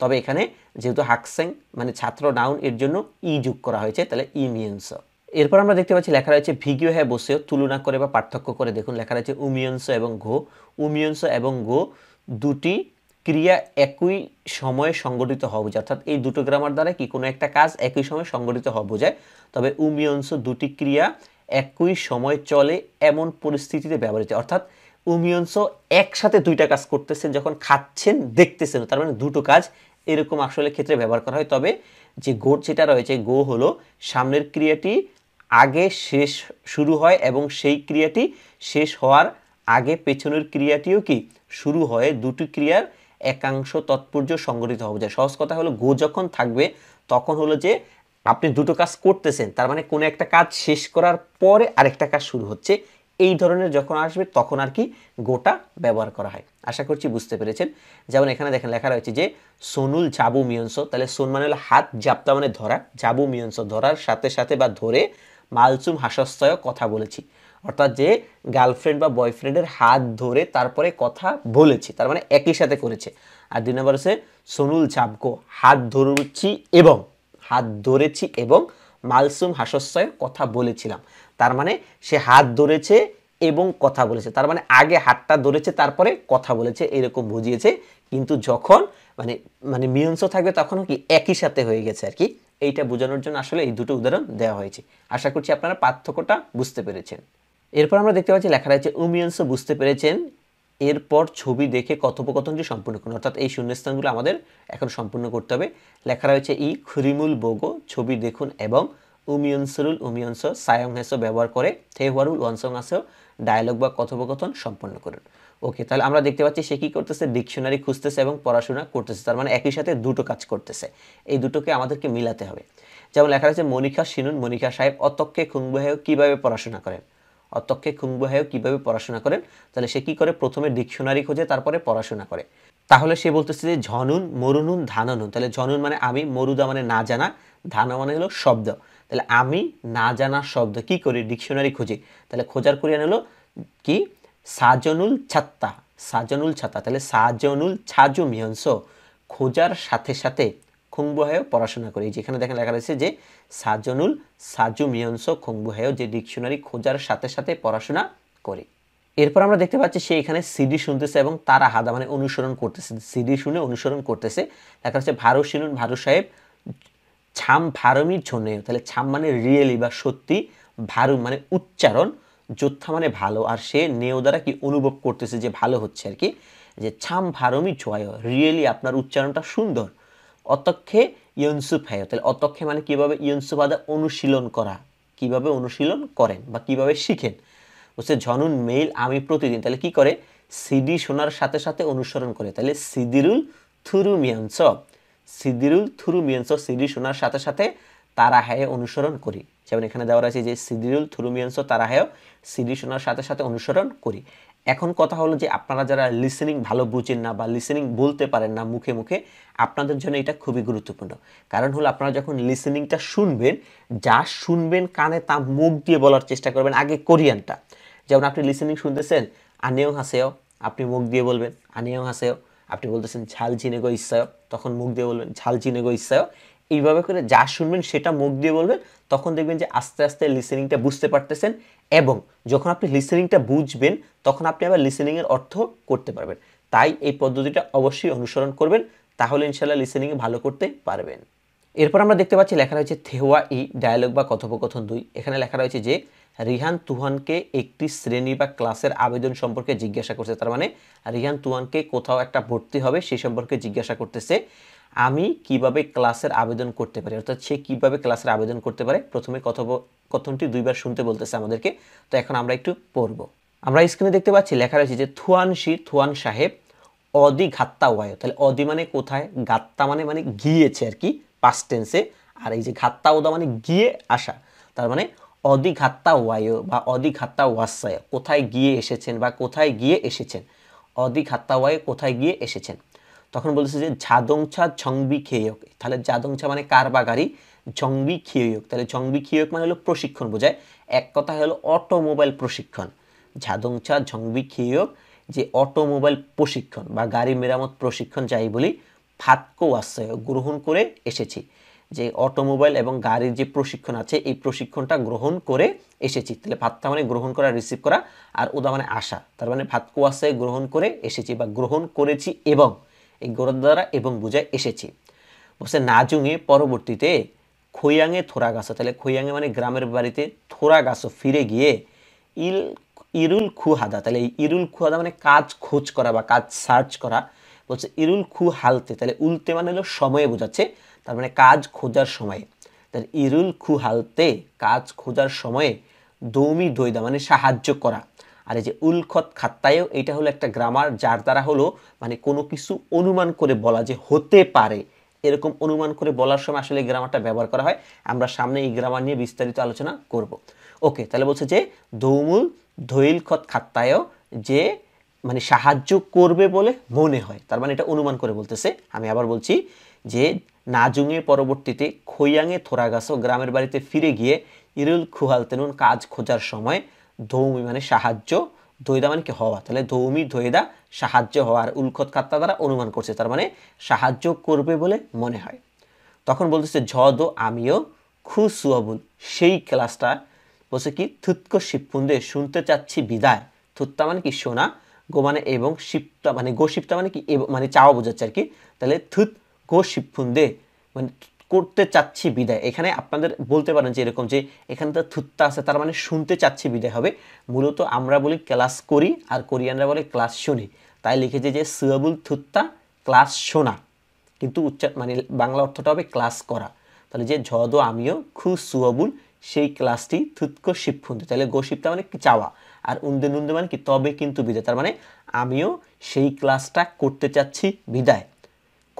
তবে এখানে যেহেতু হাকসেং মানে ছাত্র ডাউন এর জন্য ই যোগ করা হয়েছে তাহলে ই মিয়ন্স এরপর আমরা দেখতে পাচ্ছি লেখা রয়েছে ভিগিও হ্যাঁ বসেও তুলনা করে বা পার্থক্য করে দেখুন লেখা রয়েছে উমিয়ন্স এবং ঘো উমিয়ন্স এবং গো দুটি ক্রিয়া একই সময়ে সংগঠিত হওয়া বোঝায় অর্থাৎ এই দুটো গ্রামার দ্বারা কি কোনো একটা কাজ একই সময় সংগঠিত হওয়া বোঝায় তবে উমিয়ন্স দুটি ক্রিয়া একই সময় চলে এমন পরিস্থিতিতে ব্যবহৃত অর্থাৎ উমিয়নসও একসাথে দুইটা কাজ করতেছেন যখন খাচ্ছেন দেখতেছেন তার মানে দুটো কাজ এরকম আসলে ক্ষেত্রে ব্যবহার করা হয় তবে যে গোট যেটা রয়েছে গো হলো সামনের ক্রিয়াটি আগে শেষ শুরু হয় এবং সেই ক্রিয়াটি শেষ হওয়ার আগে পেছনের ক্রিয়াটিও কি শুরু হয় দুটি ক্রিয়ার একাংশ তৎপর্য সংগঠিত হবে যায় সহজ কথা হলো গো যখন থাকবে তখন হলো যে আপনি দুটো কাজ করতেছেন তার মানে কোনো একটা কাজ শেষ করার পরে আরেকটা কাজ শুরু হচ্ছে এই ধরনের যখন আসবে তখন আর কি গোটা ব্যবহার করা হয় আশা করছি বুঝতে পেরেছেন যেমন এখানে দেখেন লেখা রয়েছে যে সোনুল জাবু মিয়ন্স তাহলে সোন মানে হলো হাত জাপ্তা মানে ধরা জাবু মিয়ন্স ধরার সাথে সাথে বা ধরে মালসুম হাসস্তয় কথা বলেছি অর্থাৎ যে গার্লফ্রেন্ড বা বয়ফ্রেন্ডের হাত ধরে তারপরে কথা বলেছি তার মানে একই সাথে করেছে আর দুই নম্বর হচ্ছে সোনুল জাবকো হাত ধরেছি এবং হাত ধরেছি এবং মালসুম হাসস্বয় কথা বলেছিলাম তার মানে সে হাত ধরেছে এবং কথা বলেছে তার মানে আগে হাতটা ধরেছে তারপরে কথা বলেছে এরকম বুঝিয়েছে কিন্তু যখন মানে মানে মিয়ংস থাকবে তখন কি একই সাথে হয়ে গেছে আর কি এইটা বোঝানোর জন্য আসলে এই দুটো উদাহরণ দেওয়া হয়েছে আশা করছি আপনারা পার্থক্যটা বুঝতে পেরেছেন এরপর আমরা দেখতে পাচ্ছি লেখা রয়েছে উমিয়ংস বুঝতে পেরেছেন এরপর ছবি দেখে যে সম্পূর্ণ করুন অর্থাৎ এই শূন্যস্থানগুলো আমাদের এখন সম্পূর্ণ করতে হবে লেখা রয়েছে ই খুরিমুল বোগো ছবি দেখুন এবং উমিয়নসরুল উমিয়নস সায়ং হেসো ব্যবহার করে থেহওয়ারুল ওয়ানসং আসেও ডায়ালগ বা কথোপকথন সম্পন্ন করুন ওকে তাহলে আমরা দেখতে পাচ্ছি সে কি করতেছে ডিকশনারি খুঁজতেছে এবং পড়াশোনা করতেছে তার মানে একই সাথে দুটো কাজ করতেছে এই দুটোকে আমাদেরকে মিলাতে হবে যেমন লেখা রয়েছে মনিকা সিনুন মনিকা সাহেব অতক্ষে খুঙ্গুহেও কীভাবে পড়াশোনা করেন অতক্ষে খুঙ্গুহেও কীভাবে পড়াশোনা করেন তাহলে সে কি করে প্রথমে ডিকশনারি খোঁজে তারপরে পড়াশোনা করে তাহলে সে বলতেছে যে ঝনুন মরুনুন ধাননুন তাহলে ঝনুন মানে আমি মরুদা মানে না জানা ধানা মানে হলো শব্দ তাহলে আমি না জানা শব্দ কি করি ডিকশনারি খুঁজি তাহলে খোঁজার করিয়া নিল কি সাজনুল ছাত্তা সাজনুল ছাতা তাহলে সাজনুল ছাজু মিহংস খোঁজার সাথে সাথে খুংবুহায়ও পড়াশোনা করি যেখানে দেখেন লেখা রয়েছে যে সাজনুল সাজু মিয়ংস খুংবুহায়ও যে ডিকশনারি খোঁজার সাথে সাথে পড়াশোনা করি এরপর আমরা দেখতে পাচ্ছি সে এখানে সিডি শুনতেছে এবং তারা হাদা মানে অনুসরণ করতেছে সিডি শুনে অনুসরণ করতেছে লেখা হচ্ছে ভারত শিনুন ভারু সাহেব ছাম ভারমির জন্য তাহলে ছাম মানে রিয়েলি বা সত্যি ভারু মানে উচ্চারণ যোদ্ধা মানে ভালো আর সে নেও দ্বারা কি অনুভব করতেছে যে ভালো হচ্ছে আর কি যে ছাম ভারমি ছোয়ায় রিয়েলি আপনার উচ্চারণটা সুন্দর অতক্ষে ইয়নসুফ হ্যায় তাহলে অতক্ষে মানে কীভাবে ইয়নসুফ আদা অনুশীলন করা কিভাবে অনুশীলন করেন বা কিভাবে শিখেন হচ্ছে ঝনুন মেইল আমি প্রতিদিন তাহলে কি করে সিডি শোনার সাথে সাথে অনুসরণ করে তাহলে সিদিরুল থুরুমিয়ানসব সিদিরুল থুরু মিয়ন্স সিডি শোনার সাথে সাথে তারা হ্যায় অনুসরণ করি যেমন এখানে দেওয়া রয়েছে যে সিদিরুল থুরুমিয়ানস তারা হ্যায় সিডি শোনার সাথে সাথে অনুসরণ করি এখন কথা হলো যে আপনারা যারা লিসেনিং ভালো বুঝেন না বা লিসেনিং বলতে পারেন না মুখে মুখে আপনাদের জন্য এটা খুবই গুরুত্বপূর্ণ কারণ হলো আপনারা যখন লিসেনিংটা শুনবেন যা শুনবেন কানে তা মুখ দিয়ে বলার চেষ্টা করবেন আগে কোরিয়ানটা যেমন আপনি লিসেনিং শুনতেছেন আনেও হাসেও আপনি মুখ দিয়ে বলবেন আনেও হাসেও আপনি বলতেছেন ঝাল চিনে গো ইচ্ছায় তখন মুখ দিয়ে বলবেন ঝাল চিনে গো ইচ্ছায় এইভাবে করে যা শুনবেন সেটা মুখ দিয়ে বলবেন তখন দেখবেন যে আস্তে আস্তে লিসেনিংটা বুঝতে পারতেছেন এবং যখন আপনি লিসেনিংটা বুঝবেন তখন আপনি আবার লিসেনিংয়ের অর্থ করতে পারবেন তাই এই পদ্ধতিটা অবশ্যই অনুসরণ করবেন তাহলে ইনশাল্লাহ লিসেনিংয়ে ভালো করতে পারবেন এরপর আমরা দেখতে পাচ্ছি লেখা রয়েছে থেওয়া ই ডায়ালগ বা কথোপকথন দুই এখানে লেখা রয়েছে যে রিহান তুহানকে একটি শ্রেণী বা ক্লাসের আবেদন সম্পর্কে জিজ্ঞাসা করছে তার মানে রিহান তুহানকে কোথাও একটা ভর্তি হবে সেই সম্পর্কে জিজ্ঞাসা করতেছে আমি কিভাবে ক্লাসের আবেদন করতে পারি অর্থাৎ সে কিভাবে ক্লাসের আবেদন করতে পারে প্রথমে কথোপকথনটি দুইবার শুনতে বলতেছে আমাদেরকে তো এখন আমরা একটু পড়ব আমরা স্ক্রিনে দেখতে পাচ্ছি লেখা রয়েছে যে থুয়ান শির থুয়ান সাহেব অদি ঘাত্তা ওয়ায় তাহলে অদি মানে কোথায় গাত্তা মানে মানে গিয়েছে আর কি পাস্টেন্সে আর এই যে ঘাত্তা ওদা মানে গিয়ে আসা তার মানে অধিঘাত্তা ওয়ায় বা অধিঘাত্তা ওয়াসায় কোথায় গিয়ে এসেছেন বা কোথায় গিয়ে এসেছেন অধিঘাত্তা ওয়ায় কোথায় গিয়ে এসেছেন তখন বলছে যে ঝাদংছা ঝংবি খেয়ক তাহলে জাদংছা মানে কার বা গাড়ি ঝংবি খেয়ক তাহলে ঝংবি খেয়ক মানে হলো প্রশিক্ষণ বোঝায় এক কথা হলো অটোমোবাইল প্রশিক্ষণ ঝাদংছা ঝংবি খেয়ক যে অটোমোবাইল প্রশিক্ষণ বা গাড়ি মেরামত প্রশিক্ষণ যাই বলি ফাতকো আশ্রয় গ্রহণ করে এসেছি যে অটোমোবাইল এবং গাড়ির যে প্রশিক্ষণ আছে এই প্রশিক্ষণটা গ্রহণ করে এসেছি তাহলে ভাতটা মানে গ্রহণ করা রিসিভ করা আর উদা মানে আসা তার মানে ভাত কুয়াশায় গ্রহণ করে এসেছি বা গ্রহণ করেছি এবং এই গ্রহণ দ্বারা এবং বোঝায় এসেছি বলছে নাজুঙে পরবর্তীতে খৈয়াঙে থোরা গাছ তাহলে খৈয়াঙে মানে গ্রামের বাড়িতে থোরা গাছ ফিরে গিয়ে ইল ইরুল খুহাদা তাহলে এই ইরুল খুহাদা মানে কাজ খোঁজ করা বা কাজ সার্চ করা বলছে ইরুল খু হালতে তাহলে উলতে মানে হলো সময়ে বোঝাচ্ছে তার মানে কাজ খোঁজার সময়ে তার ইরুল খুহালতে কাজ খোঁজার সময়ে দৌমি দৈদা মানে সাহায্য করা আর এই যে উলখত খাত্তায়ও এটা হলো একটা গ্রামার যার দ্বারা হলো মানে কোনো কিছু অনুমান করে বলা যে হতে পারে এরকম অনুমান করে বলার সময় আসলে এই গ্রামারটা ব্যবহার করা হয় আমরা সামনে এই গ্রামার নিয়ে বিস্তারিত আলোচনা করব ওকে তাহলে বলছে যে দৌমুল ধৈল খত খাত্তায়ও যে মানে সাহায্য করবে বলে মনে হয় তার মানে এটা অনুমান করে বলতেছে আমি আবার বলছি যে নাজুঙে পরবর্তীতে খৈয়াঙে থোরাগাছ গ্রামের বাড়িতে ফিরে গিয়ে ইরুল তেনুন কাজ খোঁজার সময় ধৌমি মানে সাহায্য দৈদা মানে কি হওয়া তাহলে ধৌমি দৈদা সাহায্য হওয়ার উলখত কাত্তা দ্বারা অনুমান করছে তার মানে সাহায্য করবে বলে মনে হয় তখন বলতেছে ঝদ আমিও খু সুয়াবুল সেই ক্লাসটা বলছে কি থুৎক শিবপুন্দে শুনতে চাচ্ছি বিদায় থুত্তা মানে কি শোনা গো মানে এবং শিপ্তা মানে গো গোশিপ্তা মানে কি মানে চাওয়া বোঝাচ্ছে আর কি তাহলে থুত 고싶은데 মানে করতে চাচ্ছি বিদায় এখানে আপনাদের বলতে পারেন যে এরকম যে এখানটা থুত্তা আছে তার মানে শুনতে চাচ্ছি বিদায় হবে মূলত আমরা বলি ক্লাস করি আর কোরিয়ানরা বলে ক্লাস শুনি তাই লিখেছে যে সুয়াবুল থুত্তা ক্লাস শোনা কিন্তু উচ্চার মানে বাংলা অর্থটা হবে ক্লাস করা তাহলে যে ঝদ আমিও খু সুয়াবুল সেই ক্লাসটি থুৎক শিবফুন্দে তাহলে গো শিবটা মানে কি চাওয়া আর উন্দে নুন্দে মানে কি তবে কিন্তু বিদায় তার মানে আমিও সেই ক্লাসটা করতে চাচ্ছি বিদায়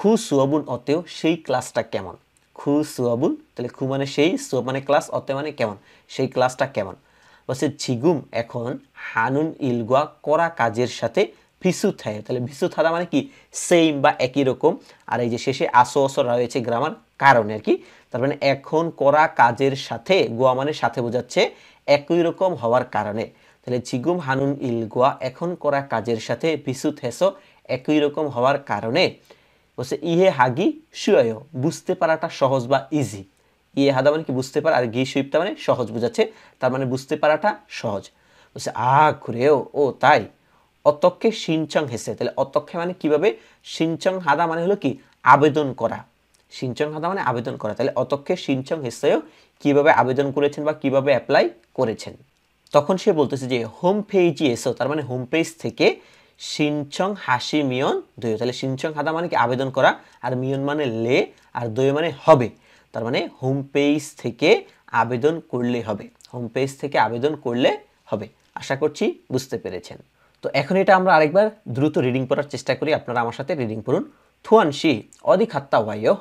খু সুয়াবুন অতেও সেই ক্লাসটা কেমন খু সুয়াবুন তাহলে খু মানে সেই সুয়াব মানে ক্লাস অতে মানে কেমন সেই ক্লাসটা কেমন বলছে ঝিগুম এখন হানুন ইলগুয়া করা কাজের সাথে ভিসু থায় তাহলে ভিসু থাদা মানে কি সেম বা একই রকম আর এই যে শেষে আসো অসর রয়েছে গ্রামার কারণে আর কি তার মানে এখন করা কাজের সাথে গোয়া মানে সাথে বোঝাচ্ছে একই রকম হওয়ার কারণে তাহলে ঝিগুম হানুন ইলগুয়া এখন করা কাজের সাথে ভিসু থেসো একই রকম হওয়ার কারণে বলছে ইহে হাগি শুয়ায় বুঝতে পারাটা সহজ বা ইজি ইয়ে হাদা মানে কি বুঝতে পারা আর গি শুইপটা মানে সহজ বোঝাচ্ছে তার মানে বুঝতে পারাটা সহজ বলছে আ ঘুরে ও তাই অতক্ষে সিনচং হেসে তাহলে অতক্ষে মানে কিভাবে সিনচং হাদা মানে হলো কি আবেদন করা সিনচং হাদা মানে আবেদন করা তাহলে অতক্ষে সিনচং হেসেও কিভাবে আবেদন করেছেন বা কিভাবে অ্যাপ্লাই করেছেন তখন সে বলতেছে যে হোম পেজ এসো তার মানে হোম পেজ থেকে সিনচং হাসি মিয়ন দৈয় তাহলে সিনচং হাদা মানে কি আবেদন করা আর মিয়ন মানে লে আর দৈয় মানে হবে তার মানে হোম পেজ থেকে আবেদন করলে হবে হোম পেজ থেকে আবেদন করলে হবে আশা করছি বুঝতে পেরেছেন তো এখন এটা আমরা আরেকবার দ্রুত রিডিং পড়ার চেষ্টা করি আপনারা আমার সাথে রিডিং পড়ুন থুয়ানশি অধিক হাত্তা থুয়ান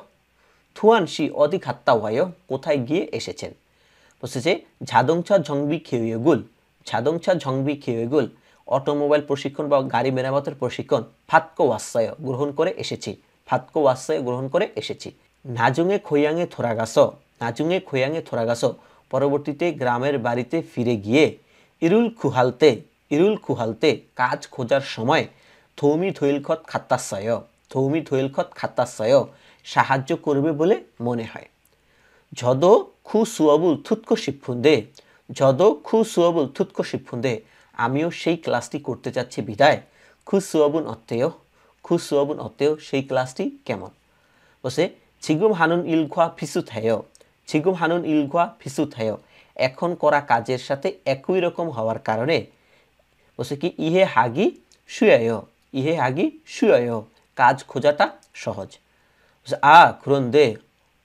থুয়ানশি অধিক হাত্তা কোথায় গিয়ে এসেছেন বসেছে ঝাদংছা ঝংবি খেয়ে গুল ঝাদংছা ঝংবি খেয়ে গুল অটোমোবাইল প্রশিক্ষণ বা গাড়ি মেরামতের প্রশিক্ষণ ফাতকো ওয়াসায় গ্রহণ করে এসেছি ফাতকো ওয়াসায় গ্রহণ করে এসেছি নাজুঙে খৈয়াঙে থোরাগাছ নাজুঙে খৈয়াঙে থোরাগাছ পরবর্তীতে গ্রামের বাড়িতে ফিরে গিয়ে ইরুল খুহালতে ইরুল খুহালতে কাজ খোঁজার সময় থৌমি থৈলখত খাত্তাশ্রয় থৌমি থৈলখত খাত্তাশ্রয় সাহায্য করবে বলে মনে হয় যদ খু সুয়াবুল থুৎকো শিবফুন্দে যদ খু সুয়াবুল থুৎকো শিবফুন্দে আমিও সেই ক্লাসটি করতে চাচ্ছি বিদায় খুশ খুসুয়াবুন অত্তেয় সুয়াবুন অত্তেয় সেই ক্লাসটি কেমন বসে ছিগুম হানুন ইলঘোয়া ফিসু থায় ছিগুম হানুন ইলঘোয়া ফিসু থায় এখন করা কাজের সাথে একই রকম হওয়ার কারণে বসে কি ইহে হাগি শুয়ায় ইহে হাগি শুয়ায় কাজ খোঁজাটা সহজ আ খুরন দে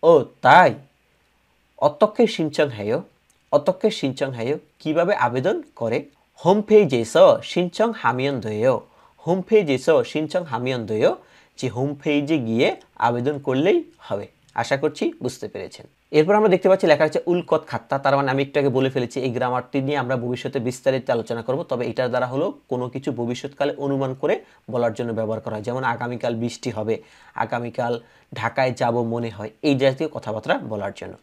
ও তাই অতক্ষে সিঞ্চন হ্যায় অতক্ষে সিঞ্চন হ্যায় কিভাবে আবেদন করে 홈페이지에서 신청하면 돼요. 홈페이지에서 신청하면 돼요. যে 홈페이জে গিয়ে আবেদন করলেই হবে আশা করছি বুঝতে পেরেছেন এরপর আমরা দেখতে পাচ্ছি লেখা আছে উলকত খাত্তা তার মানে আমি একটু আগে বলে ফেলেছি এই গ্রামারটি নিয়ে আমরা ভবিষ্যতে বিস্তারিত আলোচনা করব তবে এটার দ্বারা হলো কোনো কিছু ভবিষ্যৎকালে অনুমান করে বলার জন্য ব্যবহার করা হয় যেমন আগামীকাল বৃষ্টি হবে আগামীকাল ঢাকায় যাব মনে হয় এই জাতীয় কথাবার্তা বলার জন্য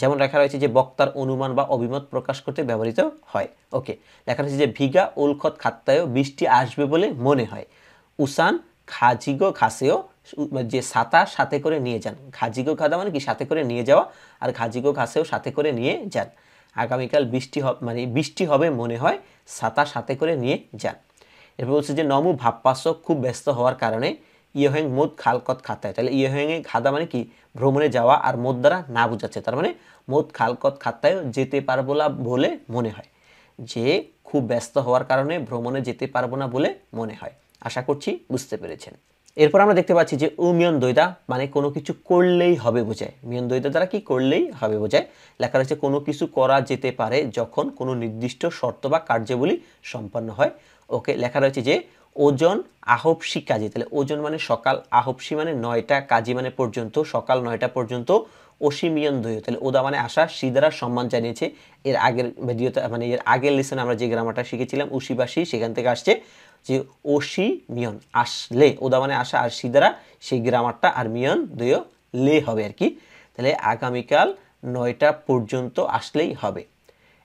যেমন লেখা রয়েছে যে বক্তার অনুমান বা অভিমত প্রকাশ করতে ব্যবহৃত হয় ওকে লেখা রয়েছে যে ভিগা উলখত খাত্তায়ও বৃষ্টি আসবে বলে মনে হয় উসান খাজিগো ঘাসেও যে সাতা সাথে করে নিয়ে যান ঘাজিগো খাদা মানে কি সাথে করে নিয়ে যাওয়া আর ঘাজিগো ঘাসেও সাথে করে নিয়ে যান আগামীকাল বৃষ্টি মানে বৃষ্টি হবে মনে হয় সাতা সাথে করে নিয়ে যান এরপর বলছে যে নমু ভাবপাশক খুব ব্যস্ত হওয়ার কারণে ইয়েহেং মদ খালকত খাতায় তাহলে ইয়েহেঙে খাদা মানে কি ভ্রমণে যাওয়া আর মোদ দ্বারা না বোঝাচ্ছে তার মানে মদ খালকত খাতায় যেতে পারবো না বলে মনে হয় যে খুব ব্যস্ত হওয়ার কারণে ভ্রমণে যেতে পারবো না বলে মনে হয় আশা করছি বুঝতে পেরেছেন এরপর আমরা দেখতে পাচ্ছি যে উমিয়ন দৈদা মানে কোনো কিছু করলেই হবে বোঝায় মিয়ন দৈদা দ্বারা কি করলেই হবে বোঝায় লেখা রয়েছে কোনো কিছু করা যেতে পারে যখন কোনো নির্দিষ্ট শর্ত বা কার্যাবলী সম্পন্ন হয় ওকে লেখা রয়েছে যে ওজন আহবসি কাজী তাহলে ওজন মানে সকাল আহবসি মানে নয়টা কাজী মানে পর্যন্ত সকাল নয়টা পর্যন্ত অসীমিয়ন দ্বয় তাহলে ওদা মানে আসা সি দ্বারা সম্মান জানিয়েছে এর আগের ভিডিওতে মানে এর আগের লেসনে আমরা যে গ্রামারটা শিখেছিলাম উশিবাসী সেখান থেকে আসছে যে অসি মিয়ন আসলে ওদা মানে আসা আর সি দ্বারা সেই গ্রামারটা আর মিয়ন দ্বয় লে হবে আর কি তাহলে আগামীকাল নয়টা পর্যন্ত আসলেই হবে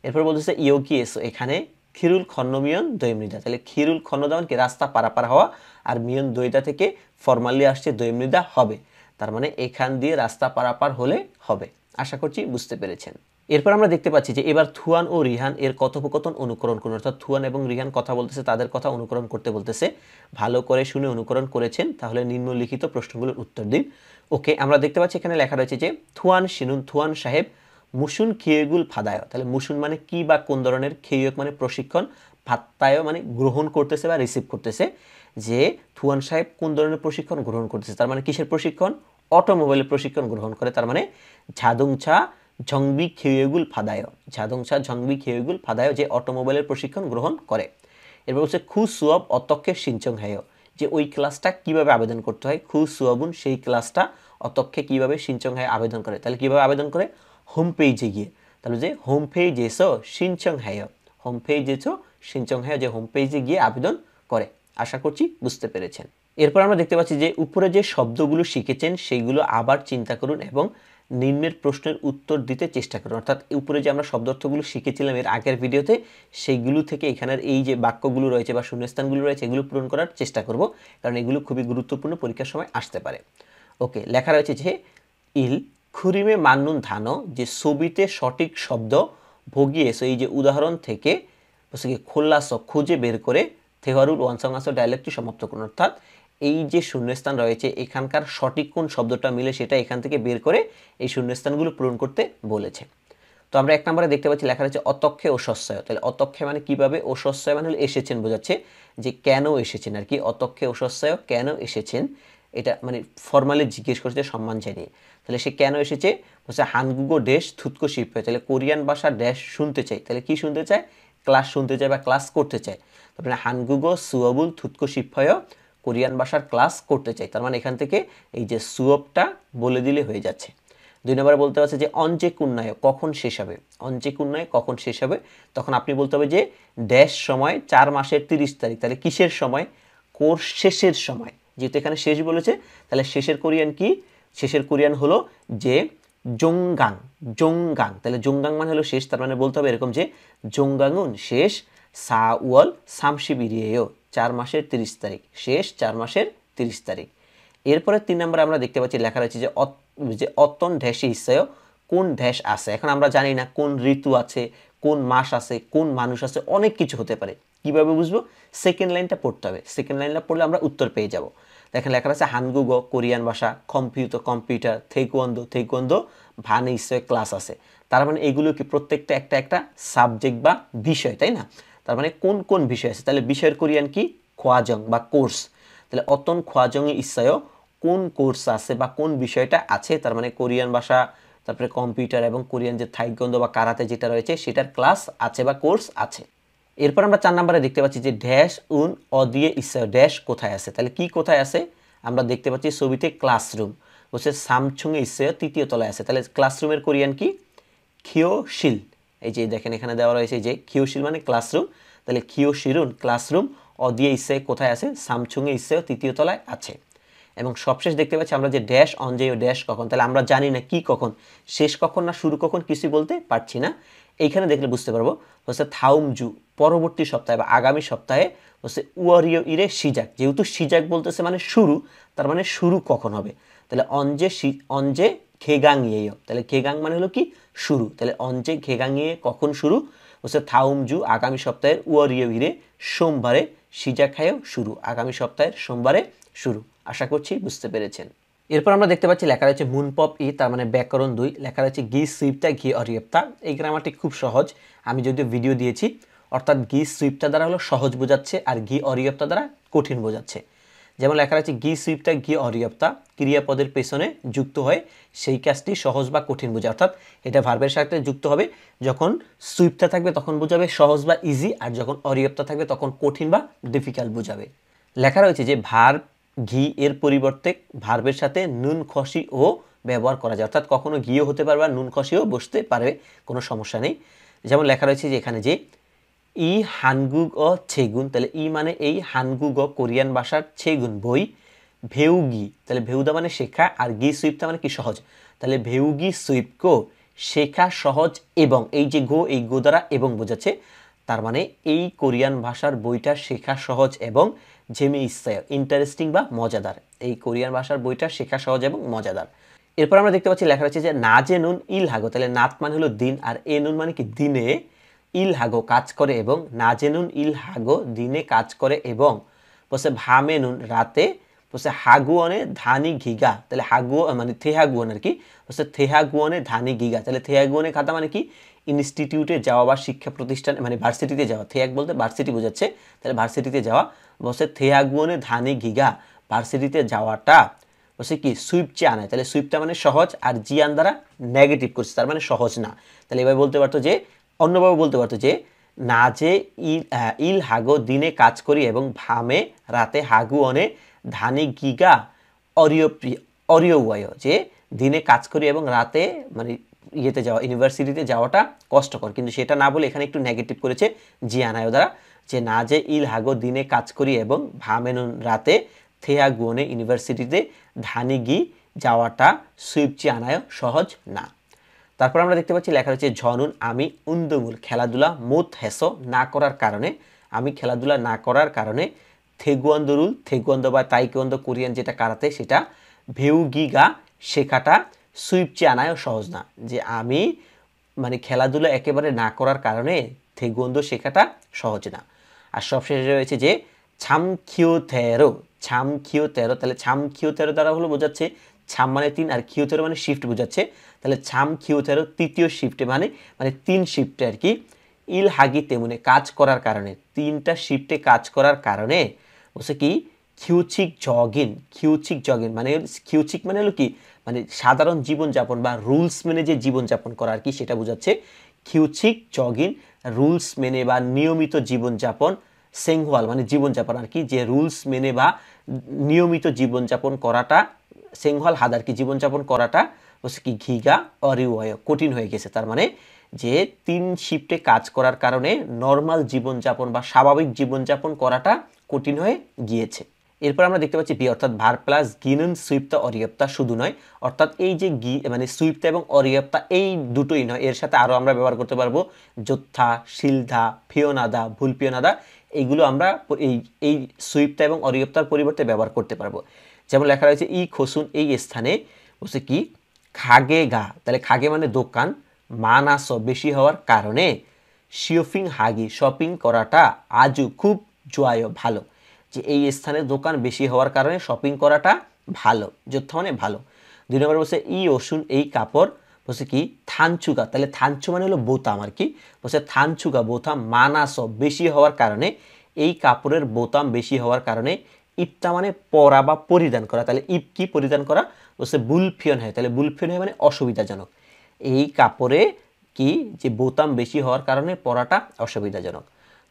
এরপর বলতেছে ইয়োগি এসো এখানে খিরুল খন্ন মিয়ন দৈমৃদা তাহলে খিরুল খন্ন মানে কি রাস্তা পারাপার হওয়া আর মিয়ন দৈদা থেকে ফর্মালি আসছে দৈমৃদা হবে তার মানে এখান দিয়ে রাস্তা পারাপার হলে হবে আশা করছি বুঝতে পেরেছেন এরপর আমরা দেখতে পাচ্ছি যে এবার থুয়ান ও রিহান এর কথোপকথন অনুকরণ করুন অর্থাৎ থুয়ান এবং রিহান কথা বলতেছে তাদের কথা অনুকরণ করতে বলতেছে ভালো করে শুনে অনুকরণ করেছেন তাহলে নিম্নলিখিত প্রশ্নগুলোর উত্তর দিন ওকে আমরা দেখতে পাচ্ছি এখানে লেখা রয়েছে যে থুয়ান সিনুন থুয়ান সাহেব মুসুন খেয়েগুল ফাদায় তাহলে মুসুন মানে কি বা কোন ধরনের খেয়েয়ক মানে প্রশিক্ষণ ফাত্তায় মানে গ্রহণ করতেছে বা রিসিভ করতেছে যে থুয়ান সাহেব কোন ধরনের প্রশিক্ষণ গ্রহণ করতেছে তার মানে কিসের প্রশিক্ষণ অটোমোবাইলের প্রশিক্ষণ গ্রহণ করে তার মানে ঝাদুংছা ঝংবি খেয়েগুল ফাদায় ঝাদুংছা ঝংবি খেয়েগুল ফাদায় যে অটোমোবাইলের প্রশিক্ষণ গ্রহণ করে এরপর হচ্ছে খু সুয়ব অতক্ষে সিঞ্চং হেয় যে ওই ক্লাসটা কিভাবে আবেদন করতে হয় খু সুয়াবুন সেই ক্লাসটা অতক্ষে কিভাবে সিঞ্চং হায় আবেদন করে তাহলে কিভাবে আবেদন করে হোম পেজে গিয়ে তাহলে যে হোম পেজ এসো সিনচং হ্যায় হোম পেজ এসো সিনচং হ্যায় যে হোম পেজে গিয়ে আবেদন করে আশা করছি বুঝতে পেরেছেন এরপর আমরা দেখতে পাচ্ছি যে উপরে যে শব্দগুলো শিখেছেন সেইগুলো আবার চিন্তা করুন এবং নিম্নের প্রশ্নের উত্তর দিতে চেষ্টা করুন অর্থাৎ উপরে যে আমরা শব্দার্থগুলো শিখেছিলাম এর আগের ভিডিওতে সেইগুলো থেকে এখানের এই যে বাক্যগুলো রয়েছে বা শূন্যস্থানগুলো রয়েছে এগুলো পূরণ করার চেষ্টা করব কারণ এগুলো খুবই গুরুত্বপূর্ণ পরীক্ষার সময় আসতে পারে ওকে লেখা রয়েছে যে ইল খুরিমে মান্নুন ধানো যে ছবিতে সঠিক শব্দ ভোগিয়েছো এই যে উদাহরণ থেকে খোল্লাস খুঁজে বের করে ওয়ানসং ওয়ানসংস ডায়ালেক্টটি সমাপ্ত করুন অর্থাৎ এই যে শূন্যস্থান রয়েছে এখানকার সঠিক কোন শব্দটা মিলে সেটা এখান থেকে বের করে এই শূন্যস্থানগুলো পূরণ করতে বলেছে তো আমরা এক নম্বরে দেখতে পাচ্ছি লেখা রয়েছে অতক্ষে ও তাহলে অতক্ষে মানে কীভাবে ও মানে হলো এসেছেন বোঝাচ্ছে যে কেন এসেছেন আর কি অতক্ষে ও কেন এসেছেন এটা মানে ফর্মালি জিজ্ঞেস করেছে সম্মান জানিয়ে তাহলে সে কেন এসেছে বলছে হানগুগো ড্যাশ থুতকো শিপ তাহলে কোরিয়ান ভাষা ড্যাশ শুনতে চাই তাহলে কি শুনতে চায় ক্লাস শুনতে চায় বা ক্লাস করতে চায় তারপরে মানে হানগুগো সুয়াবুল থুতকো শিপয় কোরিয়ান ভাষার ক্লাস করতে চাই তার মানে এখান থেকে এই যে সুয়বটা বলে দিলে হয়ে যাচ্ছে দুই নম্বরে বলতে পারছে যে অঞ্চে কুন্নায় কখন শেষ হবে অঞ্চে কুন্নায় কখন শেষ হবে তখন আপনি বলতে হবে যে ড্যাশ সময় চার মাসের তিরিশ তারিখ তাহলে কিসের সময় কোর্স শেষের সময় যেহেতু এখানে শেষ বলেছে তাহলে শেষের কোরিয়ান কি শেষের কোরিয়ান হলো যে জোংগাং জোংগাং তাহলে জোংগাং মানে হলো শেষ তার মানে বলতে হবে এরকম যে জোংগাঙ্গুন শেষ সামসি বিরিয়েও চার মাসের তিরিশ তারিখ শেষ চার মাসের তিরিশ তারিখ এরপরে তিন নম্বরে আমরা দেখতে পাচ্ছি লেখা রয়েছে যে যে অতন ঢ্যাসি হিসায় কোন ঢেস আছে এখন আমরা জানি না কোন ঋতু আছে কোন মাস আছে কোন মানুষ আছে অনেক কিছু হতে পারে কিভাবে বুঝবো সেকেন্ড লাইনটা পড়তে হবে সেকেন্ড লাইনটা পড়লে আমরা উত্তর পেয়ে যাবো দেখেন লেখা আছে হানগুগো কোরিয়ান ভাষা কম্পিউটার কম্পিউটার থেকুয়ন্দো থেকুয়ন্দো ভান ইসে ক্লাস আছে তার মানে এগুলো কি প্রত্যেকটা একটা একটা সাবজেক্ট বা বিষয় তাই না তার মানে কোন কোন বিষয় আছে তাহলে বিষয়ের কোরিয়ান কি খোয়াজং বা কোর্স তাহলে অতন খোয়াজং ইচ্ছায়ও কোন কোর্স আছে বা কোন বিষয়টা আছে তার মানে কোরিয়ান ভাষা তারপরে কম্পিউটার এবং কোরিয়ান যে থাইগন্ধ বা কারাতে যেটা রয়েছে সেটার ক্লাস আছে বা কোর্স আছে এরপর আমরা চার নাম্বারে দেখতে পাচ্ছি যে ড্যাশ উন অ দিয়ে ইসা ড্যাশ কোথায় আছে তাহলে কি কোথায় আছে আমরা দেখতে পাচ্ছি ছবিতে ক্লাসরুম বলছে সামছুঙে ইসা তৃতীয় তলায় আছে তাহলে ক্লাসরুমের কোরিয়ান কি শিল এই যে দেখেন এখানে দেওয়া রয়েছে যে শিল মানে ক্লাসরুম তাহলে শিরুন ক্লাসরুম অ দিয়ে ইসে কোথায় আছে সামছুঙে ইসা তৃতীয় তলায় আছে এবং সবশেষ দেখতে পাচ্ছি আমরা যে ড্যাশ অঞ্জেয় ড্যাশ কখন তাহলে আমরা জানি না কি কখন শেষ কখন না শুরু কখন কিছু বলতে পারছি না এইখানে দেখলে বুঝতে পারবো হচ্ছে থাউমজু পরবর্তী সপ্তাহে বা আগামী সপ্তাহে হচ্ছে উয়ারিও ইরে সিজাক যেহেতু সিজাক বলতেছে মানে শুরু তার মানে শুরু কখন হবে তাহলে অঞ্জে অঞ্জে খেগাং ইয়েও তাহলে খেগাং মানে হলো কি শুরু তাহলে অঞ্জে খেগাং ইয়ে কখন শুরু হচ্ছে থাউমজু আগামী সপ্তাহের উয়ারিও ইরে সোমবারে সিজাক খায়ও শুরু আগামী সপ্তাহের সোমবারে শুরু আশা করছি বুঝতে পেরেছেন এরপর আমরা দেখতে পাচ্ছি লেখা রয়েছে মুনপপ ই তার মানে ব্যাকরণ দুই লেখা রয়েছে গি সুইপটা ঘি অরিয়েপ্তা এই গ্রামারটি খুব সহজ আমি যদিও ভিডিও দিয়েছি অর্থাৎ গি সুইপটা দ্বারা হলো সহজ বোঝাচ্ছে আর ঘি অরিয়েপ্তা দ্বারা কঠিন বোঝাচ্ছে যেমন লেখা রয়েছে গি সুইপটা গি অরিয়প্তা ক্রিয়াপদের পেছনে যুক্ত হয়ে সেই কাজটি সহজ বা কঠিন বোঝায় অর্থাৎ এটা ভার্বের সাথে যুক্ত হবে যখন সুইপটা থাকবে তখন বোঝাবে সহজ বা ইজি আর যখন অরিয়েপ্তা থাকবে তখন কঠিন বা ডিফিকাল্ট বোঝাবে লেখা রয়েছে যে ভার্ব ঘি এর পরিবর্তে ভার্বের সাথে নুন খসি ও ব্যবহার করা যায় অর্থাৎ কখনো ঘিও হতে পারবে আর নুন খসিও বসতে পারবে কোনো সমস্যা নেই যেমন লেখা রয়েছে যে এখানে যে ই হানগু গ ছেগুন তাহলে ই মানে এই হানগু গ কোরিয়ান ভাষার ছেগুন বই ভেউগি তাহলে ভেউদা মানে শেখা আর গি সুইপটা মানে কি সহজ তাহলে ভেউগি গো শেখা সহজ এবং এই যে গো এই গো দ্বারা এবং বোঝাচ্ছে তার মানে এই কোরিয়ান ভাষার বইটা শেখা সহজ এবং ঝেমে ইসায় ইন্টারেস্টিং বা মজাদার এই কোরিয়ান ভাষার বইটা শেখা সহজ এবং মজাদার এরপর আমরা দেখতে পাচ্ছি লেখা রয়েছে যে যে নুন ইল হাগো তাহলে নাত মানে হলো দিন আর এ নুন মানে কি দিনে ইল হাগো কাজ করে এবং যে নুন ইল হাগো দিনে কাজ করে এবং বসে ভামে নুন রাতে বসে হাগুয়নে ধানি ঘিগা তাহলে হাগুয় মানে থেহাগুয়ন আর কি বসে থেহাগুয়নে ধানি ঘিগা তাহলে থেহাগুয়নে খাতা মানে কি ইনস্টিটিউটে যাওয়া বা শিক্ষা প্রতিষ্ঠান মানে ভার্সিটিতে যাওয়া থেয়াক বলতে ভার্সিটি বোঝাচ্ছে তাহলে ভার্সিটিতে যাওয়া বসে থেয়াগুয়নে ধানে গিগা ভার্সিটিতে যাওয়াটা বসে কি সুইপ চে আনায় তাহলে সুইপটা মানে সহজ আর জিয়ান দ্বারা নেগেটিভ করছে তার মানে সহজ না তাহলে এভাবে বলতে পারতো যে অন্যভাবে বলতে পারতো যে না যে ইল ইল হাগো দিনে কাজ করি এবং ভামে রাতে হাগু অনে গিগা অরিও অরিও ওয়ায় যে দিনে কাজ করি এবং রাতে মানে ইয়েতে যাওয়া ইউনিভার্সিটিতে যাওয়াটা কষ্টকর কিন্তু সেটা না বলে এখানে একটু নেগেটিভ করেছে জিয়ানায় দ্বারা যে নাজে ইল হাগো দিনে কাজ করি এবং ভামেনুন রাতে থেয়া গুয়নে ইউনিভার্সিটিতে ধানি গি যাওয়াটা সুইপচি আনায় সহজ না তারপর আমরা দেখতে পাচ্ছি লেখা রয়েছে ঝনুন আমি উন্দমুল খেলাধুলা মুত হেসো না করার কারণে আমি খেলাধুলা না করার কারণে থেগুয়ান্দরুল থেগুয়ন্দ বা তাইকুয়ন্দ কোরিয়ান যেটা কারাতে সেটা ভেউ গি গা শেখাটা সুইপচি আনায় সহজ না যে আমি মানে খেলাধুলা একেবারে না করার কারণে থেগুয়ন্দ শেখাটা সহজ না আর সবশেষে রয়েছে যে ছামখিউ থেরো ছামখিউ তেরো তাহলে ছামখিউ তেরো দ্বারা হলো বোঝাচ্ছে ছাম মানে তিন আর খিউ তেরো মানে শিফট বোঝাচ্ছে তাহলে ছাম খিউ তেরো তৃতীয় শিফটে মানে মানে তিন শিফটে আর কি ইল হাগি তেমনে কাজ করার কারণে তিনটা শিফটে কাজ করার কারণে বলছে কি খিউচিক জগিন খিউচিক জগিন মানে খিউচিক মানে হলো কি মানে সাধারণ জীবনযাপন বা রুলস মেনে যে জীবনযাপন করা আর কি সেটা বোঝাচ্ছে কিউচিক জগিং রুলস মেনে বা নিয়মিত জীবনযাপন সেংহুয়াল মানে জীবনযাপন আর কি যে রুলস মেনে বা নিয়মিত জীবনযাপন করাটা সেংহুয়াল হাদার কি জীবনযাপন করাটা হচ্ছে কি ঘিগা অরিওয় কঠিন হয়ে গেছে তার মানে যে তিন শিফটে কাজ করার কারণে নর্মাল জীবনযাপন বা স্বাভাবিক জীবনযাপন করাটা কঠিন হয়ে গিয়েছে এরপর আমরা দেখতে পাচ্ছি বি অর্থাৎ ভার প্লাস গিনুন সুইপ্তা অরিয়প্তা শুধু নয় অর্থাৎ এই যে গি মানে সুইপ্তা এবং অরিয়প্তা এই দুটোই নয় এর সাথে আরও আমরা ব্যবহার করতে পারবো যোদ্ধা শিলধা ফিওনাদা ভুলপিওনাদা এইগুলো আমরা এই এই সুইপ্তা এবং অরিয়প্তার পরিবর্তে ব্যবহার করতে পারবো যেমন লেখা রয়েছে ই খসুন এই স্থানে বলছে কি খাগে গা তাহলে খাগে মানে দোকান মানাস বেশি হওয়ার কারণে শিওফিং হাগি শপিং করাটা আজও খুব জোয়ায় ভালো যে এই স্থানে দোকান বেশি হওয়ার কারণে শপিং করাটা ভালো যথ মানে ভালো দুই নম্বরে বলছে ই ওষুন এই কাপড় বলছে কি থানচুকা তাহলে থানচু মানে হলো বোতাম আর কি বলছে থানচুকা বোতাম মানাস বেশি হওয়ার কারণে এই কাপড়ের বোতাম বেশি হওয়ার কারণে ইপটা মানে পরা বা পরিধান করা তাহলে ইপ কি পরিধান করা বলছে বুলফিয়ন হয় তাহলে বুলফিয়ন হয় মানে অসুবিধাজনক এই কাপড়ে কি যে বোতাম বেশি হওয়ার কারণে পরাটা অসুবিধাজনক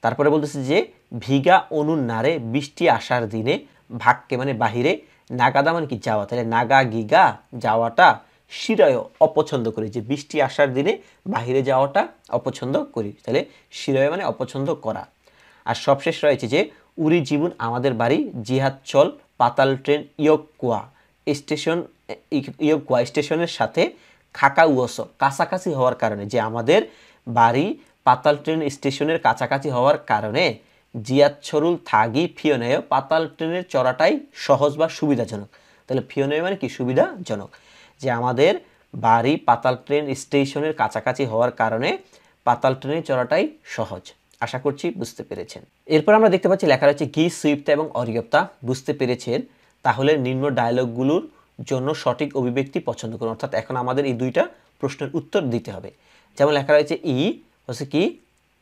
তারপরে বলতেছে যে ভিগা অনু নারে বৃষ্টি আসার দিনে ভাগকে মানে বাহিরে নাগাদা মানে কি যাওয়া তাহলে নাগা গিগা যাওয়াটা শিরয় অপছন্দ করি যে বৃষ্টি আসার দিনে বাহিরে যাওয়াটা অপছন্দ করি তাহলে শিরয় মানে অপছন্দ করা আর সবশেষ রয়েছে যে উরি জীবন আমাদের বাড়ি জিহাদ চল পাতাল ট্রেন ইয়োকুয়া স্টেশন ইয়োকুয়া স্টেশনের সাথে খাকা উয়স কাছাকাছি হওয়ার কারণে যে আমাদের বাড়ি পাতাল ট্রেন স্টেশনের কাছাকাছি হওয়ার কারণে জিয়াচ্ছরুল থাগি ফিওনায় পাতাল ট্রেনের চড়াটাই সহজ বা সুবিধাজনক তাহলে ফিওনায় মানে কি সুবিধাজনক যে আমাদের বাড়ি পাতাল ট্রেন স্টেশনের কাছাকাছি হওয়ার কারণে পাতাল ট্রেনে চড়াটাই সহজ আশা করছি বুঝতে পেরেছেন এরপর আমরা দেখতে পাচ্ছি লেখা রয়েছে গি সুইপ্তা এবং অরিয়প্তা বুঝতে পেরেছেন তাহলে নিম্ন ডায়লগগুলোর জন্য সঠিক অভিব্যক্তি পছন্দ করুন অর্থাৎ এখন আমাদের এই দুইটা প্রশ্নের উত্তর দিতে হবে যেমন লেখা রয়েছে ই হচ্ছে কি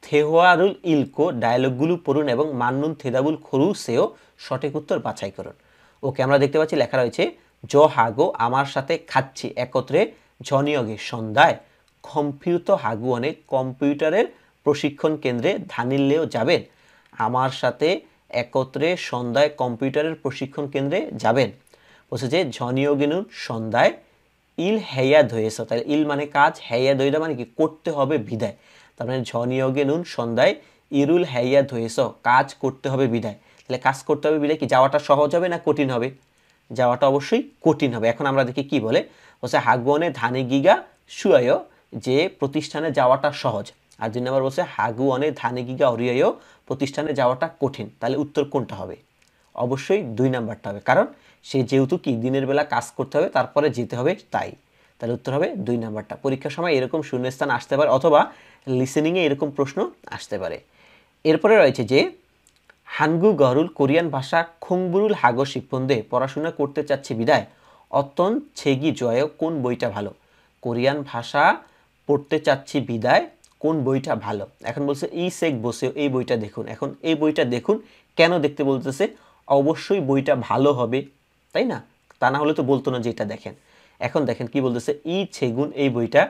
থেহোয়ারুল ইলকো ডায়লগগুলো পড়ুন এবং মান্নুন থেদাবুল খরু সেও সঠিক উত্তর বাছাই করুন ওকে আমরা দেখতে পাচ্ছি লেখা রয়েছে জ হাগো আমার সাথে খাচ্ছি একত্রে ঝনিয়গে সন্ধ্যায় কম্পিউত হাগুয়ানে কম্পিউটারের প্রশিক্ষণ কেন্দ্রে ধানিল্লেও যাবেন আমার সাথে একত্রে সন্ধ্যায় কম্পিউটারের প্রশিক্ষণ কেন্দ্রে যাবেন বলছে যে জনিয়োগিনুন সন্ধ্যায় ইল হেয়া ধয়েছ তাহলে ইল মানে কাজ হেয়া দইটা মানে কি করতে হবে বিদায় তার মানে ঝ নিয়োগে নুন সন্ধ্যায় ইরুল হ্যাইয়া ধয়েস কাজ করতে হবে বিদায় তাহলে কাজ করতে হবে বিদায় কি যাওয়াটা সহজ হবে না কঠিন হবে যাওয়াটা অবশ্যই কঠিন হবে এখন আমরা দেখি কি বলে বলছে হাগুয়নে ধানে গিগা শুয়ায় যে প্রতিষ্ঠানে যাওয়াটা সহজ আর দুই নম্বর বলছে হাগুয়নে ধানে গিগা হরিয়ায় প্রতিষ্ঠানে যাওয়াটা কঠিন তাহলে উত্তর কোনটা হবে অবশ্যই দুই নাম্বারটা হবে কারণ সে যেহেতু কি দিনের বেলা কাজ করতে হবে তারপরে যেতে হবে তাই তাহলে উত্তর হবে দুই নাম্বারটা পরীক্ষার সময় এরকম শূন্যস্থান আসতে পারে অথবা লিসেনিংয়ে এরকম প্রশ্ন আসতে পারে এরপরে রয়েছে যে হানগু গহরুল কোরিয়ান ভাষা খুংবুরুল হাগো শিখপন্দে পড়াশোনা করতে চাচ্ছে বিদায় অত্যন ছেগি জয় কোন বইটা ভালো কোরিয়ান ভাষা পড়তে চাচ্ছি বিদায় কোন বইটা ভালো এখন বলছে ই সেক বসেও এই বইটা দেখুন এখন এই বইটা দেখুন কেন দেখতে বলতেছে অবশ্যই বইটা ভালো হবে তাই না তা না হলে তো বলতো না যে এটা দেখেন এখন দেখেন কি বলতেছে ই ছেগুন এই বইটা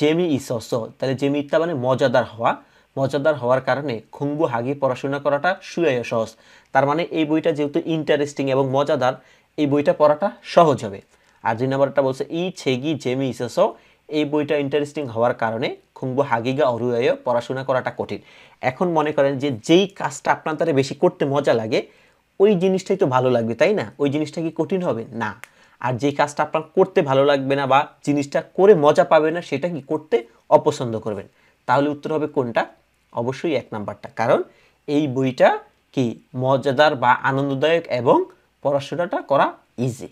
জেমি ইসস তাহলে জেমি ইত্তা মানে মজাদার হওয়া মজাদার হওয়ার কারণে খুঙ্গু হাগি পড়াশোনা করাটা সুয়াই সহজ তার মানে এই বইটা যেহেতু ইন্টারেস্টিং এবং মজাদার এই বইটা পড়াটা সহজ হবে আর দুই নম্বরটা বলছে ই ছেগি জেমি ইসস এই বইটা ইন্টারেস্টিং হওয়ার কারণে হাগি হাগিগা অরুয়ায় পড়াশোনা করাটা কঠিন এখন মনে করেন যে যেই কাজটা আপনার তারা বেশি করতে মজা লাগে ওই জিনিসটাই তো ভালো লাগবে তাই না ওই জিনিসটা কি কঠিন হবে না আর যেই কাজটা আপনার করতে ভালো লাগবে না বা জিনিসটা করে মজা পাবে না সেটা কি করতে অপছন্দ করবেন তাহলে উত্তর হবে কোনটা অবশ্যই এক নাম্বারটা কারণ এই বইটা কি মজাদার বা আনন্দদায়ক এবং পড়াশোনাটা করা ইজি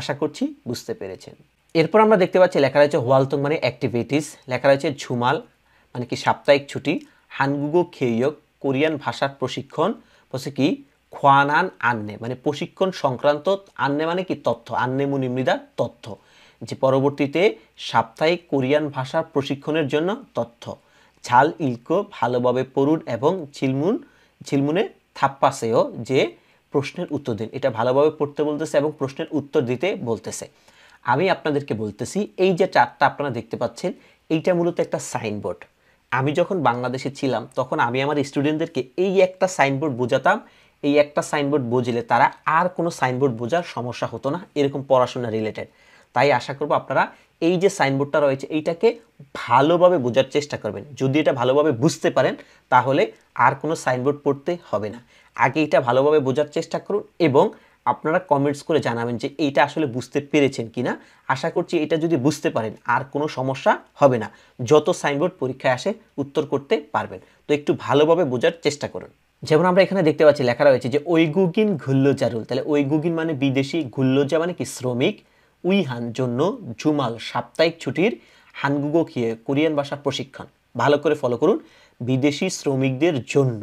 আশা করছি বুঝতে পেরেছেন এরপর আমরা দেখতে পাচ্ছি লেখা রয়েছে হোয়ালতং মানে অ্যাক্টিভিটিস লেখা রয়েছে ঝুমাল মানে কি সাপ্তাহিক ছুটি হানগুগো খেয়োগ কোরিয়ান ভাষার প্রশিক্ষণ বলছে কি খোয়ানান আন্নে মানে প্রশিক্ষণ সংক্রান্ত আন্নে মানে কি তথ্য আন্নে মুনিমৃদার তথ্য যে পরবর্তীতে সাপ্তাহিক কোরিয়ান ভাষা প্রশিক্ষণের জন্য তথ্য ছাল ইলকো ভালোভাবে পড়ুন এবং ঝিলমুন ঝিলমুনে থাপ্পাসেও যে প্রশ্নের উত্তর দিন এটা ভালোভাবে পড়তে বলতেছে এবং প্রশ্নের উত্তর দিতে বলতেছে আমি আপনাদেরকে বলতেছি এই যে চারটা আপনারা দেখতে পাচ্ছেন এইটা মূলত একটা সাইনবোর্ড আমি যখন বাংলাদেশে ছিলাম তখন আমি আমার স্টুডেন্টদেরকে এই একটা সাইনবোর্ড বোঝাতাম এই একটা সাইনবোর্ড বুঝলে তারা আর কোনো সাইনবোর্ড বোঝার সমস্যা হতো না এরকম পড়াশোনা রিলেটেড তাই আশা করব আপনারা এই যে সাইনবোর্ডটা রয়েছে এইটাকে ভালোভাবে বোঝার চেষ্টা করবেন যদি এটা ভালোভাবে বুঝতে পারেন তাহলে আর কোনো সাইনবোর্ড পড়তে হবে না আগে এটা ভালোভাবে বোঝার চেষ্টা করুন এবং আপনারা কমেন্টস করে জানাবেন যে এইটা আসলে বুঝতে পেরেছেন কি না আশা করছি এটা যদি বুঝতে পারেন আর কোনো সমস্যা হবে না যত সাইনবোর্ড পরীক্ষায় আসে উত্তর করতে পারবেন তো একটু ভালোভাবে বোঝার চেষ্টা করুন যেমন আমরা এখানে দেখতে পাচ্ছি লেখা রয়েছে যে ঐগুগিন ঘুল্লজারুল তাহলে ঐগুগিন মানে বিদেশি ঘুল্লোজা মানে কি শ্রমিক উইহান জন্য জুমাল সাপ্তাহিক ছুটির হানগুগো খেয়ে কোরিয়ান ভাষা প্রশিক্ষণ ভালো করে ফলো করুন বিদেশি শ্রমিকদের জন্য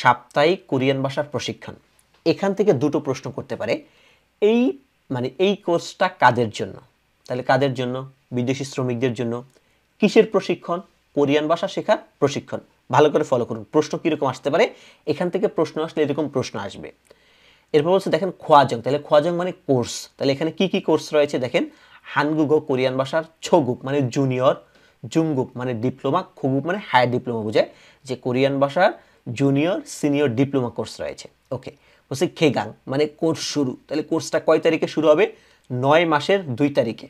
সাপ্তাহিক কোরিয়ান ভাষার প্রশিক্ষণ এখান থেকে দুটো প্রশ্ন করতে পারে এই মানে এই কোর্সটা কাদের জন্য তাহলে কাদের জন্য বিদেশি শ্রমিকদের জন্য কিসের প্রশিক্ষণ কোরিয়ান ভাষা শেখার প্রশিক্ষণ ভালো করে ফলো করুন প্রশ্ন কীরকম আসতে পারে এখান থেকে প্রশ্ন আসলে এরকম প্রশ্ন আসবে এরপর বলছে দেখেন খোয়াজং তাহলে খোয়াজং মানে কোর্স তাহলে এখানে কি কি কোর্স রয়েছে দেখেন হানগুগো কোরিয়ান ভাষার ছগুপ মানে জুনিয়র জুমগুপ মানে ডিপ্লোমা খুগুপ মানে হায়ার ডিপ্লোমা বোঝায় যে কোরিয়ান ভাষার জুনিয়র সিনিয়র ডিপ্লোমা কোর্স রয়েছে ওকে বলছে খেগাং মানে কোর্স শুরু তাহলে কোর্সটা কয় তারিখে শুরু হবে নয় মাসের দুই তারিখে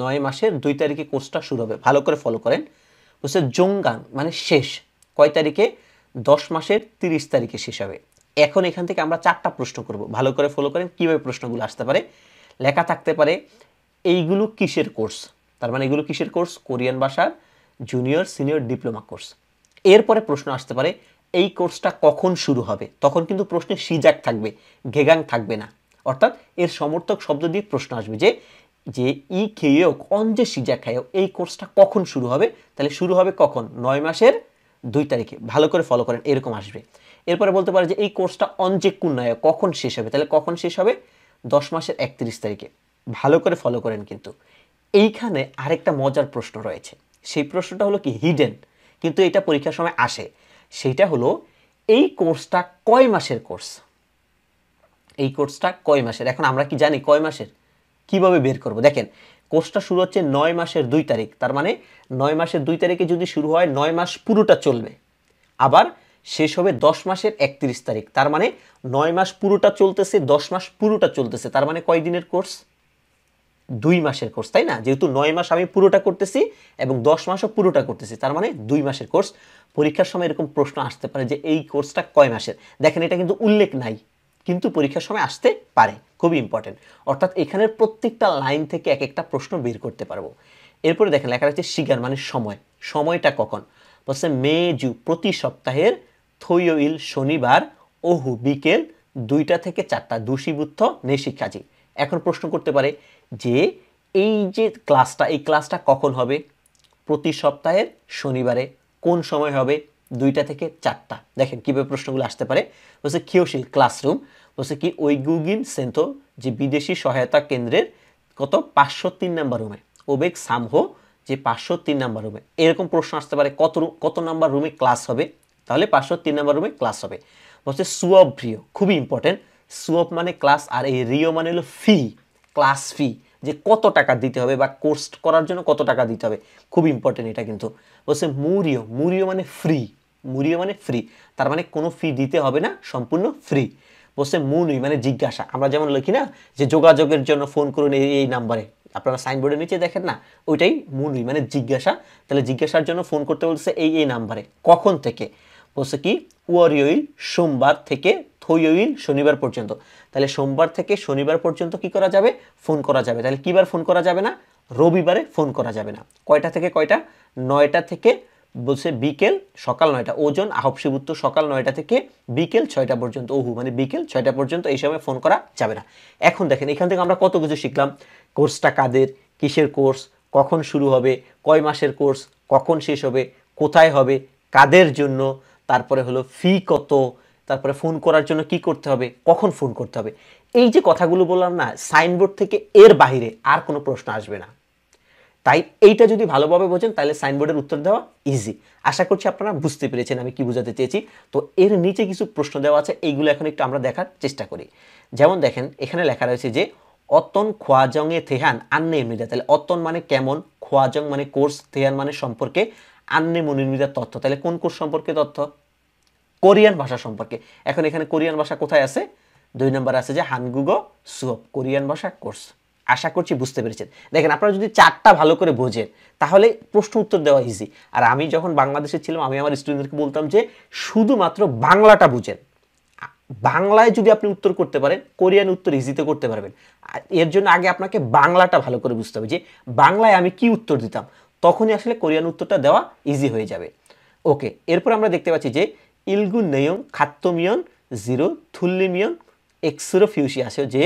নয় মাসের দুই তারিখে কোর্সটা শুরু হবে ভালো করে ফলো করেন হচ্ছে জঙ্গান মানে শেষ কয় তারিখে দশ মাসের তিরিশ তারিখে শেষ হবে এখন এখান থেকে আমরা চারটা প্রশ্ন করব ভালো করে ফলো করেন কীভাবে প্রশ্নগুলো আসতে পারে লেখা থাকতে পারে এইগুলো কিসের কোর্স তার মানে এগুলো কিসের কোর্স কোরিয়ান ভাষার জুনিয়র সিনিয়র ডিপ্লোমা কোর্স এরপরে প্রশ্ন আসতে পারে এই কোর্সটা কখন শুরু হবে তখন কিন্তু প্রশ্নে সিজাক থাকবে ঘেগাং থাকবে না অর্থাৎ এর সমর্থক শব্দ দিয়ে প্রশ্ন আসবে যে যে ই খেয়েও অঞ্জে সিজা খেয়েও এই কোর্সটা কখন শুরু হবে তাহলে শুরু হবে কখন নয় মাসের দুই তারিখে ভালো করে ফলো করেন এরকম আসবে এরপরে বলতে পারে যে এই কোর্সটা অঞ্জে কুন্নায় কখন শেষ হবে তাহলে কখন শেষ হবে দশ মাসের একত্রিশ তারিখে ভালো করে ফলো করেন কিন্তু এইখানে আরেকটা মজার প্রশ্ন রয়েছে সেই প্রশ্নটা হলো কি হিডেন কিন্তু এটা পরীক্ষার সময় আসে সেইটা হলো এই কোর্সটা কয় মাসের কোর্স এই কোর্সটা কয় মাসের এখন আমরা কি জানি কয় মাসের কিভাবে বের করব দেখেন কোর্সটা শুরু হচ্ছে নয় মাসের দুই তারিখ তার মানে নয় মাসের দুই তারিখে যদি শুরু হয় নয় মাস পুরোটা চলবে আবার শেষ হবে দশ মাসের একত্রিশ তারিখ তার মানে নয় মাস পুরোটা চলতেছে দশ মাস পুরোটা চলতেছে তার মানে কয় দিনের কোর্স দুই মাসের কোর্স তাই না যেহেতু নয় মাস আমি পুরোটা করতেছি এবং দশ মাসও পুরোটা করতেছি তার মানে দুই মাসের কোর্স পরীক্ষার সময় এরকম প্রশ্ন আসতে পারে যে এই কোর্সটা কয় মাসের দেখেন এটা কিন্তু উল্লেখ নাই কিন্তু পরীক্ষার সময় আসতে পারে খুবই ইম্পর্টেন্ট অর্থাৎ এখানের প্রত্যেকটা লাইন থেকে এক একটা প্রশ্ন বের করতে পারবো এরপরে দেখেন লেখা রয়েছে শিগার মানে সময় সময়টা কখন বলছে মে জু প্রতি সপ্তাহের থৈল শনিবার ওহু বিকেল দুইটা থেকে চারটা দোষীবুদ্ধ নেশিক্ষাজি এখন প্রশ্ন করতে পারে যে এই যে ক্লাসটা এই ক্লাসটা কখন হবে প্রতি সপ্তাহের শনিবারে কোন সময় হবে দুইটা থেকে চারটা দেখেন কীভাবে প্রশ্নগুলো আসতে পারে বলছে ক্ষিয়শীল ক্লাসরুম বলছে কি গুগিন সেন্থো যে বিদেশি সহায়তা কেন্দ্রের কত পাঁচশো তিন নাম্বার রুমে ওবেক সামহো যে পাঁচশো তিন নাম্বার রুমে এরকম প্রশ্ন আসতে পারে কত রুম কত নাম্বার রুমে ক্লাস হবে তাহলে পাঁচশো তিন নাম্বার রুমে ক্লাস হবে বলছে সুয়ব রিও খুবই ইম্পর্টেন্ট সুয়ব মানে ক্লাস আর এই রিও মানে হলো ফি ক্লাস ফি যে কত টাকা দিতে হবে বা কোর্স করার জন্য কত টাকা দিতে হবে খুব ইম্পর্টেন্ট এটা কিন্তু বলছে মুরিও মুরিও মানে ফ্রি মুরিয় মানে ফ্রি তার মানে কোনো ফি দিতে হবে না সম্পূর্ণ ফ্রি বসে মুনুই মানে জিজ্ঞাসা আমরা যেমন লিখি না যে যোগাযোগের জন্য ফোন করুন এই নাম্বারে আপনারা সাইনবোর্ডের নিচে দেখেন না ওইটাই মুনুই মানে জিজ্ঞাসা তাহলে জিজ্ঞাসার জন্য ফোন করতে বলছে এই এই নাম্বারে কখন থেকে বলছে কি ওয়ারিওইল সোমবার থেকে থইওইল শনিবার পর্যন্ত তাহলে সোমবার থেকে শনিবার পর্যন্ত কি করা যাবে ফোন করা যাবে তাহলে কিবার ফোন করা যাবে না রবিবারে ফোন করা যাবে না কয়টা থেকে কয়টা নয়টা থেকে বলছে বিকেল সকাল নয়টা ওজন আহবসীভূত সকাল নয়টা থেকে বিকেল ছয়টা পর্যন্ত ওহু মানে বিকেল ছয়টা পর্যন্ত এই সময় ফোন করা যাবে না এখন দেখেন এখান থেকে আমরা কত কিছু শিখলাম কোর্সটা কাদের কিসের কোর্স কখন শুরু হবে কয় মাসের কোর্স কখন শেষ হবে কোথায় হবে কাদের জন্য তারপরে হলো ফি কত তারপরে ফোন করার জন্য কি করতে হবে কখন ফোন করতে হবে এই যে কথাগুলো বললাম না সাইনবোর্ড থেকে এর বাহিরে আর কোনো প্রশ্ন আসবে না তাই এইটা যদি ভালোভাবে বোঝেন তাহলে সাইনবোর্ডের উত্তর দেওয়া ইজি আশা করছি আপনারা বুঝতে পেরেছেন আমি কি বোঝাতে চেয়েছি তো এর নিচে কিছু প্রশ্ন দেওয়া আছে এইগুলো এখন একটু আমরা দেখার চেষ্টা করি যেমন দেখেন এখানে লেখা রয়েছে যে অতন খোয়াজংয়ে থেহান আন্নে মৃদা তাহলে অতন মানে কেমন খোয়াজং মানে কোর্স থেহান মানে সম্পর্কে আন্নে মনির্মিদার তথ্য তাহলে কোন কোর্স সম্পর্কে তথ্য কোরিয়ান ভাষা সম্পর্কে এখন এখানে কোরিয়ান ভাষা কোথায় আছে দুই নম্বর আছে যে হানগুগো সুয়প কোরিয়ান ভাষা কোর্স আশা করছি বুঝতে পেরেছেন দেখেন আপনারা যদি চারটা ভালো করে বোঝেন তাহলে প্রশ্ন উত্তর দেওয়া ইজি আর আমি যখন বাংলাদেশে ছিলাম আমি আমার স্টুডেন্টদেরকে বলতাম যে শুধুমাত্র বাংলাটা বুঝেন বাংলায় যদি আপনি উত্তর করতে পারেন কোরিয়ান উত্তর ইজিতে করতে পারবেন এর জন্য আগে আপনাকে বাংলাটা ভালো করে বুঝতে হবে যে বাংলায় আমি কি উত্তর দিতাম তখনই আসলে কোরিয়ান উত্তরটা দেওয়া ইজি হয়ে যাবে ওকে এরপর আমরা দেখতে পাচ্ছি যে ইলগুন নেয়ং খাত্তমিয়ন জিরো থুল্লিমিয়ন এক্সুরো ফিউসি আসে যে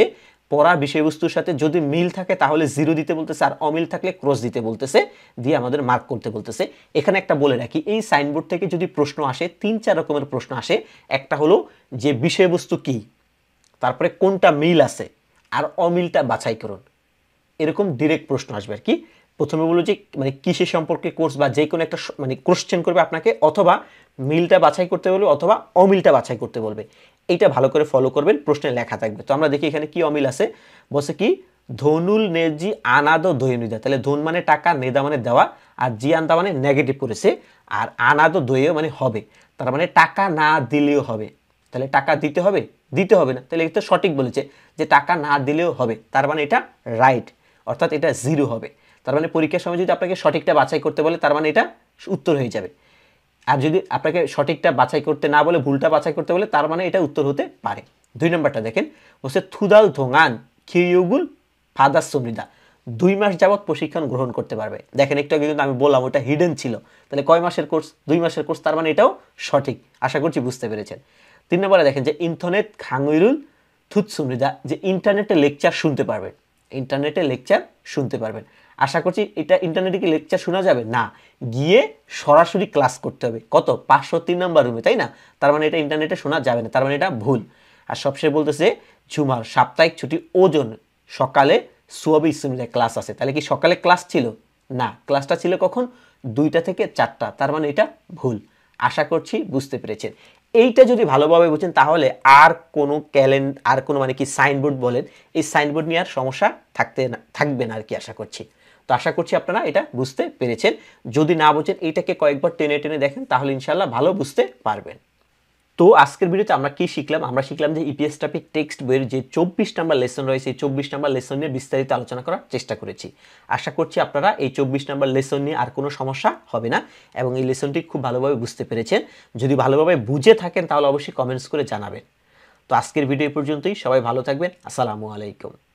পড়া বিষয়বস্তুর সাথে যদি মিল থাকে তাহলে জিরো দিতে বলতেছে আর অমিল থাকলে ক্রস দিতে বলতেছে দিয়ে আমাদের মার্ক করতে বলতেছে এখানে একটা বলে রাখি এই সাইনবোর্ড থেকে যদি প্রশ্ন আসে তিন চার রকমের প্রশ্ন আসে একটা হলো যে বিষয়বস্তু কি তারপরে কোনটা মিল আছে আর অমিলটা বাছাই করুন এরকম ডিরেক্ট প্রশ্ন আসবে আর কি প্রথমে বলো যে মানে কিসে সম্পর্কে কোর্স বা যে কোনো একটা মানে কোশ্চেন করবে আপনাকে অথবা মিলটা বাছাই করতে বলবে অথবা অমিলটা বাছাই করতে বলবে এইটা ভালো করে ফলো করবেন প্রশ্নে লেখা থাকবে তো আমরা দেখি এখানে কি অমিল আছে বসে কি ধনুল নেজি আনাদ দৈনুদা তাহলে ধন মানে টাকা নেদা মানে দেওয়া আর জি আনতা মানে নেগেটিভ করেছে আর আনাদ দৈয় মানে হবে তার মানে টাকা না দিলেও হবে তাহলে টাকা দিতে হবে দিতে হবে না তাহলে এটা সঠিক বলেছে যে টাকা না দিলেও হবে তার মানে এটা রাইট অর্থাৎ এটা জিরো হবে তার মানে পরীক্ষার সময় যদি আপনাকে সঠিকটা বাছাই করতে বলে তার মানে এটা উত্তর হয়ে যাবে আর যদি আপনাকে সঠিকটা বাছাই করতে না বলে ভুলটা বাছাই করতে বলে তার মানে এটা উত্তর হতে পারে দুই নম্বরটা দেখেন হচ্ছে থুদাল ধোঙান খিউগুল ফাদার সুমৃদা দুই মাস যাবৎ প্রশিক্ষণ গ্রহণ করতে পারবে দেখেন একটু আগে কিন্তু আমি বললাম ওটা হিডেন ছিল তাহলে কয় মাসের কোর্স দুই মাসের কোর্স তার মানে এটাও সঠিক আশা করছি বুঝতে পেরেছেন তিন নম্বরে দেখেন যে ইন্টারনেট খাঙ্গুইরুল থুত সুমৃদা যে ইন্টারনেটে লেকচার শুনতে পারবেন ইন্টারনেটে লেকচার শুনতে পারবেন আশা করছি এটা ইন্টারনেটে কি লেকচার শোনা যাবে না গিয়ে সরাসরি ক্লাস করতে হবে কত পাঁচশো তিন নাম্বার রুমে তাই না তার মানে এটা ইন্টারনেটে শোনা যাবে না তার মানে এটা ভুল আর সবশেষে বলতেছে ঝুমার সাপ্তাহিক ছুটি ওজন সকালে সুয়াবি ইসলামিয়া ক্লাস আছে তাহলে কি সকালে ক্লাস ছিল না ক্লাসটা ছিল কখন দুইটা থেকে চারটা তার মানে এটা ভুল আশা করছি বুঝতে পেরেছেন এইটা যদি ভালোভাবে বুঝেন তাহলে আর কোনো ক্যালেন্ডার আর কোনো মানে কি সাইনবোর্ড বলেন এই সাইনবোর্ড নিয়ে আর সমস্যা থাকতে না থাকবে না আর কি আশা করছি তো আশা করছি আপনারা এটা বুঝতে পেরেছেন যদি না বোঝেন এইটাকে কয়েকবার টেনে টেনে দেখেন তাহলে ইনশাল্লাহ ভালো বুঝতে পারবেন তো আজকের ভিডিওতে আমরা কি শিখলাম আমরা শিখলাম যে ইপিএস টপিক টেক্সট বইয়ের যে চব্বিশ নাম্বার লেসন রয়েছে এই চব্বিশ নাম্বার লেসন নিয়ে বিস্তারিত আলোচনা করার চেষ্টা করেছি আশা করছি আপনারা এই চব্বিশ নাম্বার লেসন নিয়ে আর কোনো সমস্যা হবে না এবং এই লেসনটি খুব ভালোভাবে বুঝতে পেরেছেন যদি ভালোভাবে বুঝে থাকেন তাহলে অবশ্যই কমেন্টস করে জানাবেন তো আজকের ভিডিও পর্যন্তই সবাই ভালো থাকবেন আসসালামু আলাইকুম